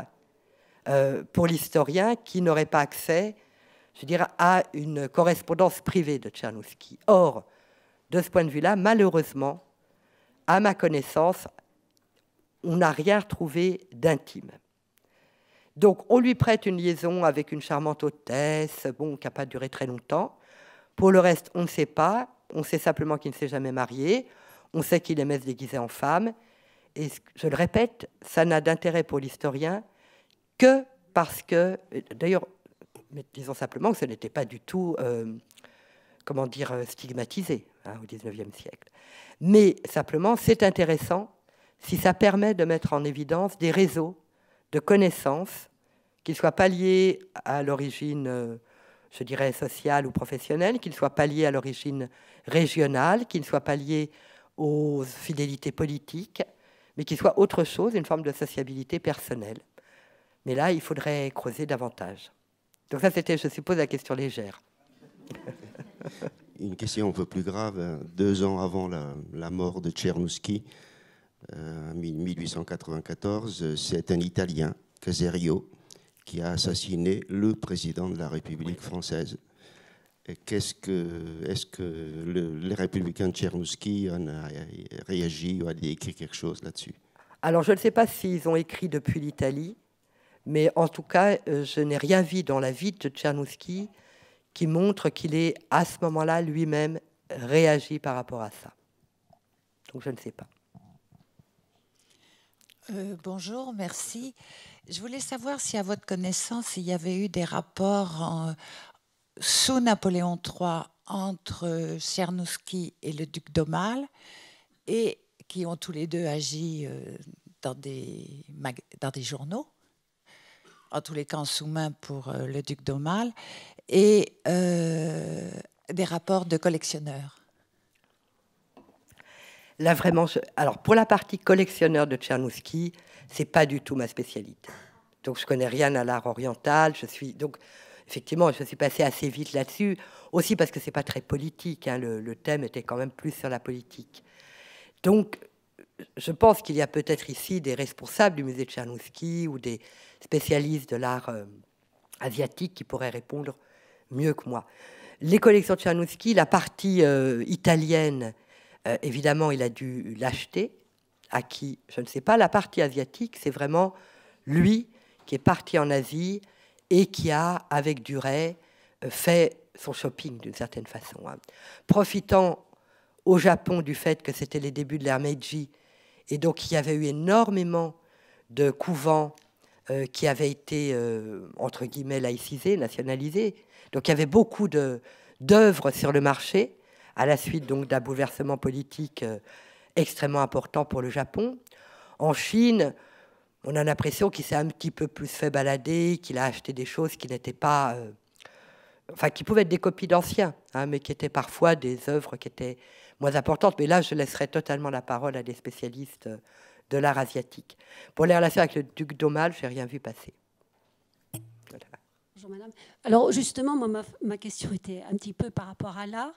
euh, pour l'historien qui n'aurait pas accès, je dirais, à une correspondance privée de Tchernouski. Or, de ce point de vue-là, malheureusement, à ma connaissance, on n'a rien trouvé d'intime. Donc on lui prête une liaison avec une charmante hôtesse, bon, qui n'a pas duré très longtemps. Pour le reste, on ne sait pas. On sait simplement qu'il ne s'est jamais marié. On sait qu'il aimait se déguiser en femme. Et je le répète, ça n'a d'intérêt pour l'historien que parce que, d'ailleurs, disons simplement que ce n'était pas du tout, euh, comment dire, euh, stigmatisé hein, au XIXe siècle. Mais simplement, c'est intéressant si ça permet de mettre en évidence des réseaux de connaissances qu'ils soient pas liés à l'origine, euh, je dirais, sociale ou professionnelle, qu'ils soient pas liés à l'origine régionale, qu'ils ne soient pas liés aux fidélités politiques, mais qu'ils soient autre chose, une forme de sociabilité personnelle. Mais là, il faudrait creuser davantage. Donc ça, c'était, je suppose, la question légère. Une question un peu plus grave. Deux ans avant la, mort de Tchernouski, euh, en 1894, euh, c'est un Italien, Caserio, qui a assassiné le président de la République française. Qu'est-ce que, est-ce que le, les républicains Tchernouski ont a réagi ou a écrit quelque chose là-dessus Alors, je ne sais pas s'ils ont écrit depuis l'Italie, mais en tout cas, euh, je n'ai rien vu dans la vie de Tchernouski qui montre qu'il est à ce moment-là lui-même réagi par rapport à ça. Donc, je ne sais pas. Euh, bonjour, merci. Je voulais savoir si, à votre connaissance, il y avait eu des rapports euh, sous Napoléon III entre Tchernouski euh, et le duc d'Aumale, et qui ont tous les deux agi dans des, dans des journaux, en tous les cas en sous-main pour le duc d'Aumale, et des rapports de collectionneurs là vraiment, alors pour la partie collectionneur de Tchernouski, c'est pas du tout ma spécialité. Donc je connais rien à l'art oriental. Je suis donc effectivement, je suis passé assez vite là-dessus, aussi parce que c'est pas très politique. Hein, le, thème était quand même plus sur la politique. Donc je pense qu'il y a peut-être ici des responsables du musée de Tchernouski ou des spécialistes de l'art euh, asiatique qui pourraient répondre mieux que moi. Les collections de Tchernouski, la partie euh, italienne euh, évidemment, il a dû l'acheter. À qui Je ne sais pas. La partie asiatique, c'est vraiment lui qui est parti en Asie et qui a, avec Duret, euh, fait son shopping d'une certaine façon. Hein. Profitant au Japon du fait que c'était les débuts de l'ère Meiji et donc il y avait eu énormément de couvents euh, qui avaient été, entre guillemets, laïcisés, nationalisés. Donc il y avait beaucoup d'œuvres sur le marché à la suite donc d'un bouleversement politique euh, extrêmement important pour le Japon. En Chine, on a l'impression qu'il s'est un petit peu plus fait balader, qu'il a acheté des choses qui n'étaient pas, euh, enfin qui pouvaient être des copies d'anciens, hein, mais qui étaient parfois des œuvres qui étaient moins importantes. Mais là, je laisserai totalement la parole à des spécialistes euh, de l'art asiatique. Pour les relations avec le duc d'Aumale, j'ai rien vu passer. Bonjour madame. Alors justement, ma, ma, question était un petit peu par rapport à l'art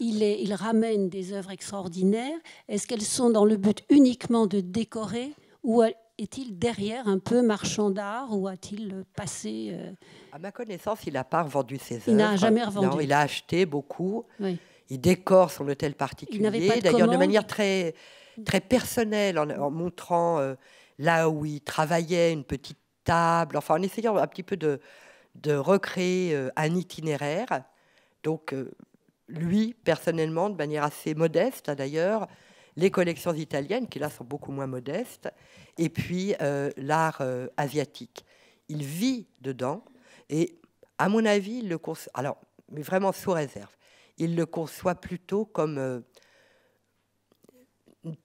il, il ramène des œuvres extraordinaires. Est-ce qu'elles sont dans le but uniquement de décorer ou est-il derrière un peu marchand d'art ou a-t-il passé euh, À ma connaissance, il n'a pas revendu ses œuvres. Il n'a jamais revendu. Non, il a acheté beaucoup. Il décore son hôtel particulier. D'ailleurs, de manière très, très personnelle, en, montrant euh, là où il travaillait, une petite table, enfin en essayant un petit peu de, de recréer euh, un itinéraire. Donc, lui, personnellement, de manière assez modeste hein, d'ailleurs, les collections italiennes, qui là sont beaucoup moins modestes, et puis euh, l'art euh, asiatique. Il vit dedans, et à mon avis, il le conçoit, alors, mais vraiment sous réserve, il le conçoit plutôt comme euh, une,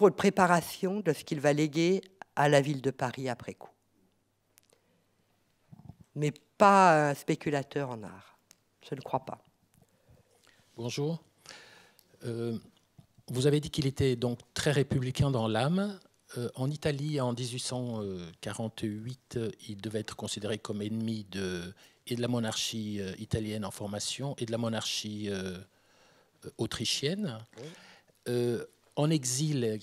une préparation de ce qu'il va léguer à la ville de Paris après coup. Mais pas un spéculateur en art, je ne crois pas. Bonjour. Euh, vous avez dit qu'il était donc très républicain dans l'âme. Euh, en Italie, en 1848, il devait être considéré comme ennemi de, et de la monarchie euh, italienne en formation et de la monarchie autrichienne. en exil,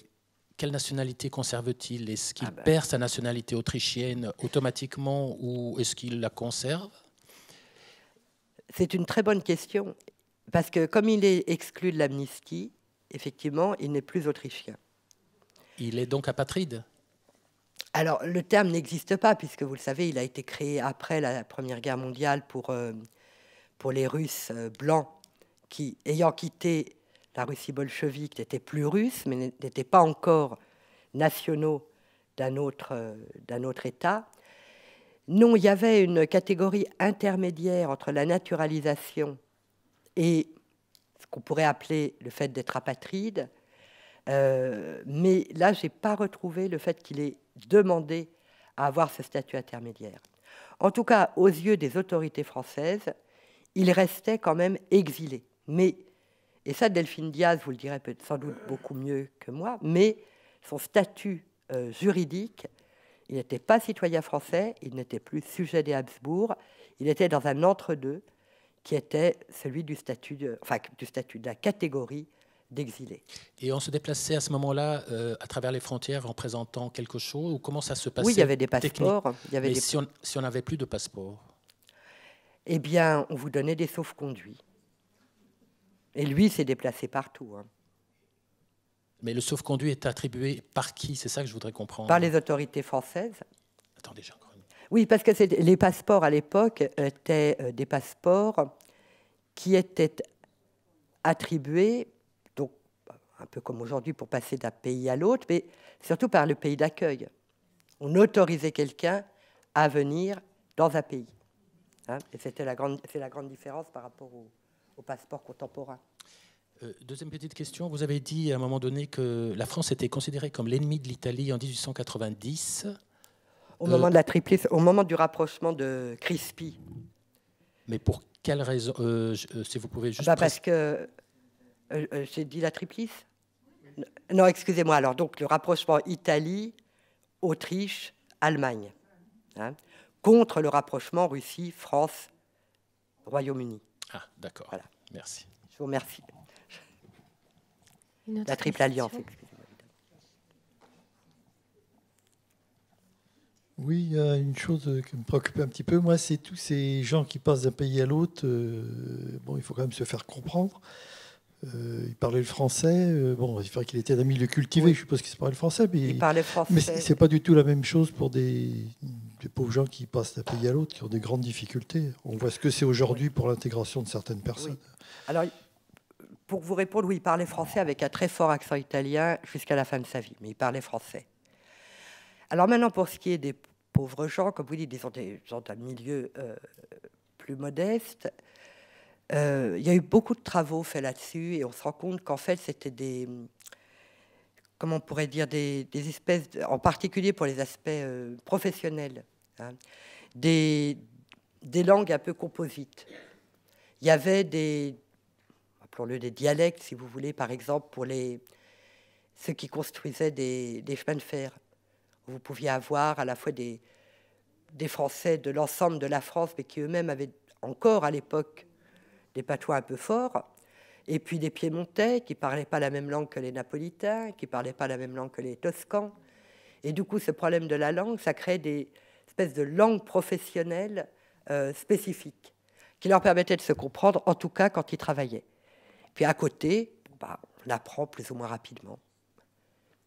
quelle nationalité conserve-t-il Est-ce qu'il ah ben. perd sa nationalité autrichienne automatiquement ou est-ce qu'il la conserve C'est une très bonne question parce que comme il est exclu de l'amnistie, effectivement, il n'est plus autrichien. Il est donc apatride Alors, le terme n'existe pas, puisque vous le savez, il a été créé après la Première Guerre mondiale pour, euh, pour les Russes euh, blancs qui, ayant quitté la Russie bolchevique, n'étaient plus russes, mais n'étaient pas encore nationaux d'un autre, euh, d'un autre État. Non, il y avait une catégorie intermédiaire entre la naturalisation et ce qu'on pourrait appeler le fait d'être apatride. Euh, mais là, je n'ai pas retrouvé le fait qu'il ait demandé à avoir ce statut intermédiaire. En tout cas, aux yeux des autorités françaises, il restait quand même exilé. Mais, et ça, Delphine Diaz vous le dirait sans doute beaucoup mieux que moi, mais son statut euh, juridique, il n'était pas citoyen français, il n'était plus sujet des Habsbourg, il était dans un entre-deux qui était celui du statut, de, du statut de la catégorie d'exilés. Et on se déplaçait à ce moment-là euh, à travers les frontières en présentant quelque chose ou comment ça se passait Oui, il y avait des passeports. Il Mais si on n'avait plus de passeport Eh bien, on vous donnait des sauf-conduits. Et lui s'est déplacé partout. Hein. Mais le sauf-conduit est attribué par qui C'est ça que je voudrais comprendre. Par les autorités françaises. Attendez, j'ai encore. Oui, parce que les passeports à l'époque étaient euh, des passeports qui étaient attribués, donc un peu comme aujourd'hui pour passer d'un pays à l'autre, mais surtout par le pays d'accueil. On autorisait quelqu'un à venir dans un pays. Hein. et c'était la grande, c'est la grande différence par rapport aux passeports contemporains. Euh, deuxième petite question. Vous avez dit à un moment donné que la France était considérée comme l'ennemi de l'Italie en 1890 au moment euh. de la triplice, au moment du rapprochement de Crispy. Mais pour quelle raison euh, euh, Si vous pouvez juste. Bah, parce que j'ai dit la triplice. Non, excusez-moi. Alors donc le rapprochement Italie, Autriche, Allemagne, hein, contre le rapprochement Russie, France, Royaume-Uni. Ah, d'accord. Voilà. Merci. Je vous remercie. La triple alliance. Oui, il y a une chose euh, qui me préoccupe un petit peu, moi, c'est tous ces gens qui passent d'un pays à l'autre. Euh, bon, il faut quand même se faire comprendre. Euh, il parlait le français. bon, il faudrait qu'il était un ami cultivé. cultiver. Je suppose qu'il parlait le français, mais il parlait français. Mais c'est pas du tout la même chose pour des, pauvres gens qui passent d'un pays à l'autre, qui ont des grandes difficultés. On voit ce que c'est aujourd'hui pour l'intégration de certaines personnes. Alors, pour vous répondre, oui, il parlait français avec un très fort accent italien jusqu'à la fin de sa vie, mais il parlait français. Alors maintenant, pour ce qui est des pauvres gens, comme vous dites, ils sont, des, sont un milieu euh, plus modeste. Euh, il y a eu beaucoup de travaux faits là-dessus et on se rend compte qu'en fait, c'était des, comment on pourrait dire, des, espèces, en particulier pour les aspects euh, professionnels, hein, des, des langues un peu composites. Il y avait des, appelons-le des dialectes, si vous voulez, par exemple, pour les, ceux qui construisaient des chemins de fer. Vous pouviez avoir à la fois des, Français de l'ensemble de la France, mais qui eux-mêmes avaient encore à l'époque des patois un peu forts, et puis des Piémontais qui parlaient pas la même langue que les Napolitains, qui parlaient pas la même langue que les Toscans. Et du coup, ce problème de la langue, ça crée des espèces de langues professionnelles euh, spécifiques qui leur permettaient de se comprendre, en tout cas quand ils travaillaient. Puis à côté, bah, on apprend plus ou moins rapidement.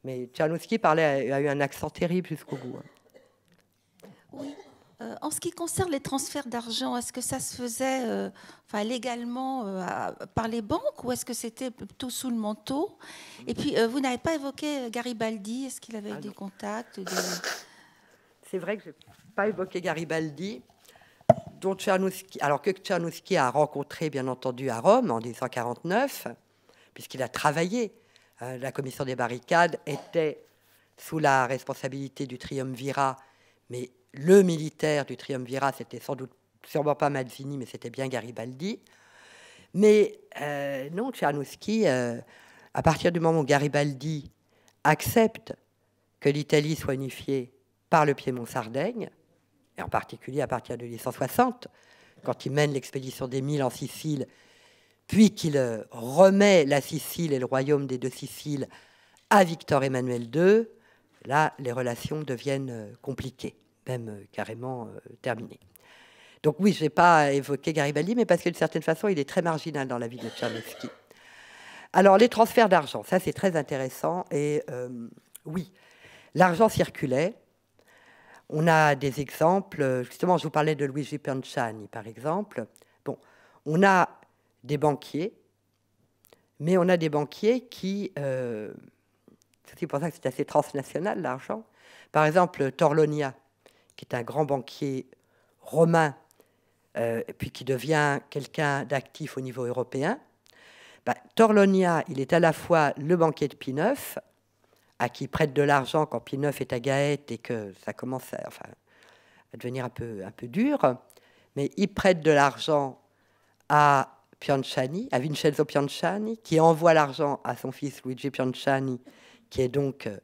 Mais Tchernowski parlait, a eu un accent terrible jusqu'au bout. Hein. Oui. Euh, en ce qui concerne les transferts d'argent, est-ce que ça se faisait euh, enfin, légalement euh, par les banques ou est-ce que c'était plutôt sous le manteau Et puis, vous n'avez pas évoqué Garibaldi. Est-ce qu'il avait ah, eu des contacts C'est vrai que je n'ai pas évoqué Garibaldi. Dont alors que Tchernowski a rencontré, bien entendu, à Rome en 1949, puisqu'il a travaillé euh, la commission des barricades était sous la responsabilité du triumvirat, mais le militaire du triumvirat, c'était sans doute sûrement pas Mazzini, mais c'était bien Garibaldi. Mais euh, non, Tchernouski, euh, à partir du moment où Garibaldi accepte que l'Italie soit unifiée par le Piémont-Sardaigne, et en particulier à partir de 1860, quand il mène l'expédition des milles en Sicile puis qu'il remet la Sicile et le royaume des deux Siciles à Victor Emmanuel II, là, les relations deviennent euh, compliquées, même euh, carrément euh, terminées. Donc oui, je n'ai pas évoqué Garibaldi, mais parce que d'une certaine façon, il est très marginal dans la vie de Tchernovsky. Alors, les transferts d'argent, ça c'est très intéressant. Et oui, l'argent circulait. On a des exemples. Justement, je vous parlais de Luigi Pianciani, par exemple. Bon, on a des banquiers, mais on a des banquiers qui... Euh, c'est pour ça que c'est assez transnational, l'argent. Par exemple, Torlonia, qui est un grand banquier romain, euh, et puis qui devient quelqu'un d'actif au niveau européen. Bah, Torlonia, il est à la fois le banquier de Pie à qui il prête de l'argent quand Pie est à Gaète et que ça commence à, enfin, à devenir un peu, un peu dur, mais il prête de l'argent à Pianciani, à Vincenzo Pianciani, qui envoie l'argent à son fils Luigi Pianciani, qui est donc euh,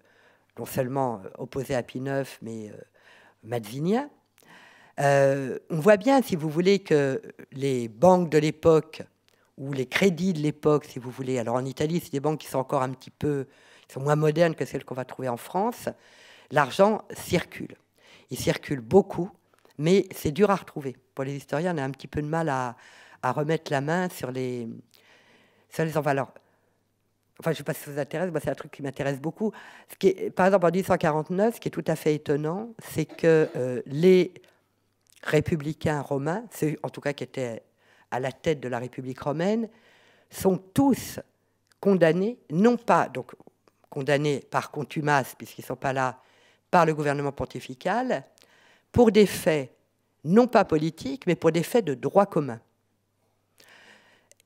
non seulement euh, opposé à Pie IX, mais euh, euh, on voit bien, si vous voulez, que les banques de l'époque, ou les crédits de l'époque, si vous voulez, alors en Italie, c'est des banques qui sont encore un petit peu, moins modernes que celles qu'on va trouver en France, l'argent circule. Il circule beaucoup, mais c'est dur à retrouver. Pour les historiens, on a un petit peu de mal à, à remettre la main sur les, sur les enfants. enfin, je ne sais pas si ça vous intéresse, moi, c'est un truc qui m'intéresse beaucoup. par exemple, en 1849, ce qui est tout à fait étonnant, c'est que euh, les républicains romains, ceux en tout cas qui étaient à la tête de la République romaine, sont tous condamnés, non pas donc condamnés par contumace, puisqu'ils ne sont pas là, par le gouvernement pontifical, pour des faits non pas politiques, mais pour des faits de droit commun.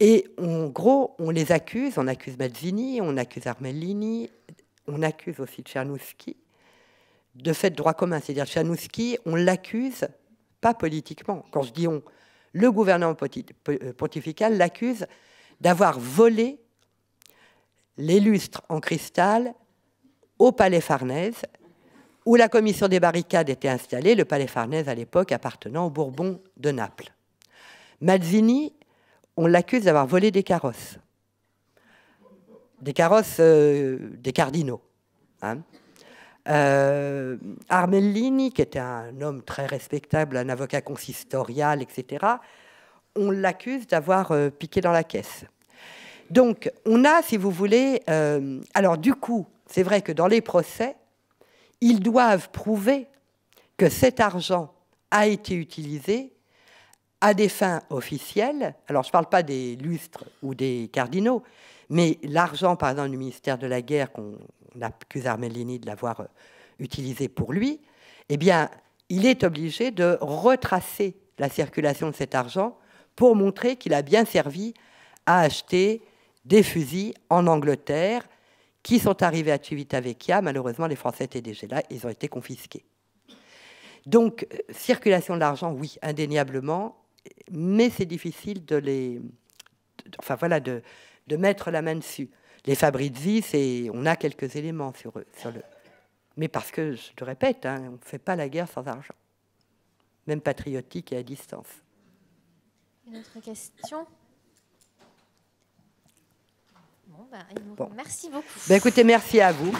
Et en gros, on les accuse, on accuse Mazzini, on accuse Armellini, on accuse aussi Tchernouski de fait droit commun. C'est-à-dire Tchernouski, on l'accuse, pas politiquement, quand je dis on, le gouvernement euh, pontifical l'accuse d'avoir volé les lustres en cristal au palais Farnèse, où la commission des barricades était installée, le palais Farnèse à l'époque appartenant aux Bourbons de Naples. Mazzini on l'accuse d'avoir volé des carrosses. Des carrosses euh, des cardinaux. Hein. Euh, Armellini, qui était un homme très respectable, un avocat consistorial, etc., on l'accuse d'avoir euh, piqué dans la caisse. Donc, on a, si vous voulez, alors du coup, c'est vrai que dans les procès, ils doivent prouver que cet argent a été utilisé à des fins officielles, alors je ne parle pas des lustres ou des cardinaux, mais l'argent, par exemple, du ministère de la Guerre, qu'on accuse Armelini de l'avoir euh, utilisé pour lui, eh bien, il est obligé de retracer la circulation de cet argent pour montrer qu'il a bien servi à acheter des fusils en Angleterre qui sont arrivés à Civitavecchia. Malheureusement, les Français étaient déjà là, ils ont été confisqués. Donc, euh, circulation de l'argent, oui, indéniablement, mais c'est difficile de les. enfin voilà, de, de, mettre la main dessus. Les Fabrizi, on a quelques éléments sur eux. Sur le, mais parce que, je te répète, hein, on ne fait pas la guerre sans argent, même patriotique et à distance. Une autre question bah, Merci beaucoup. Bah, écoutez, merci à vous.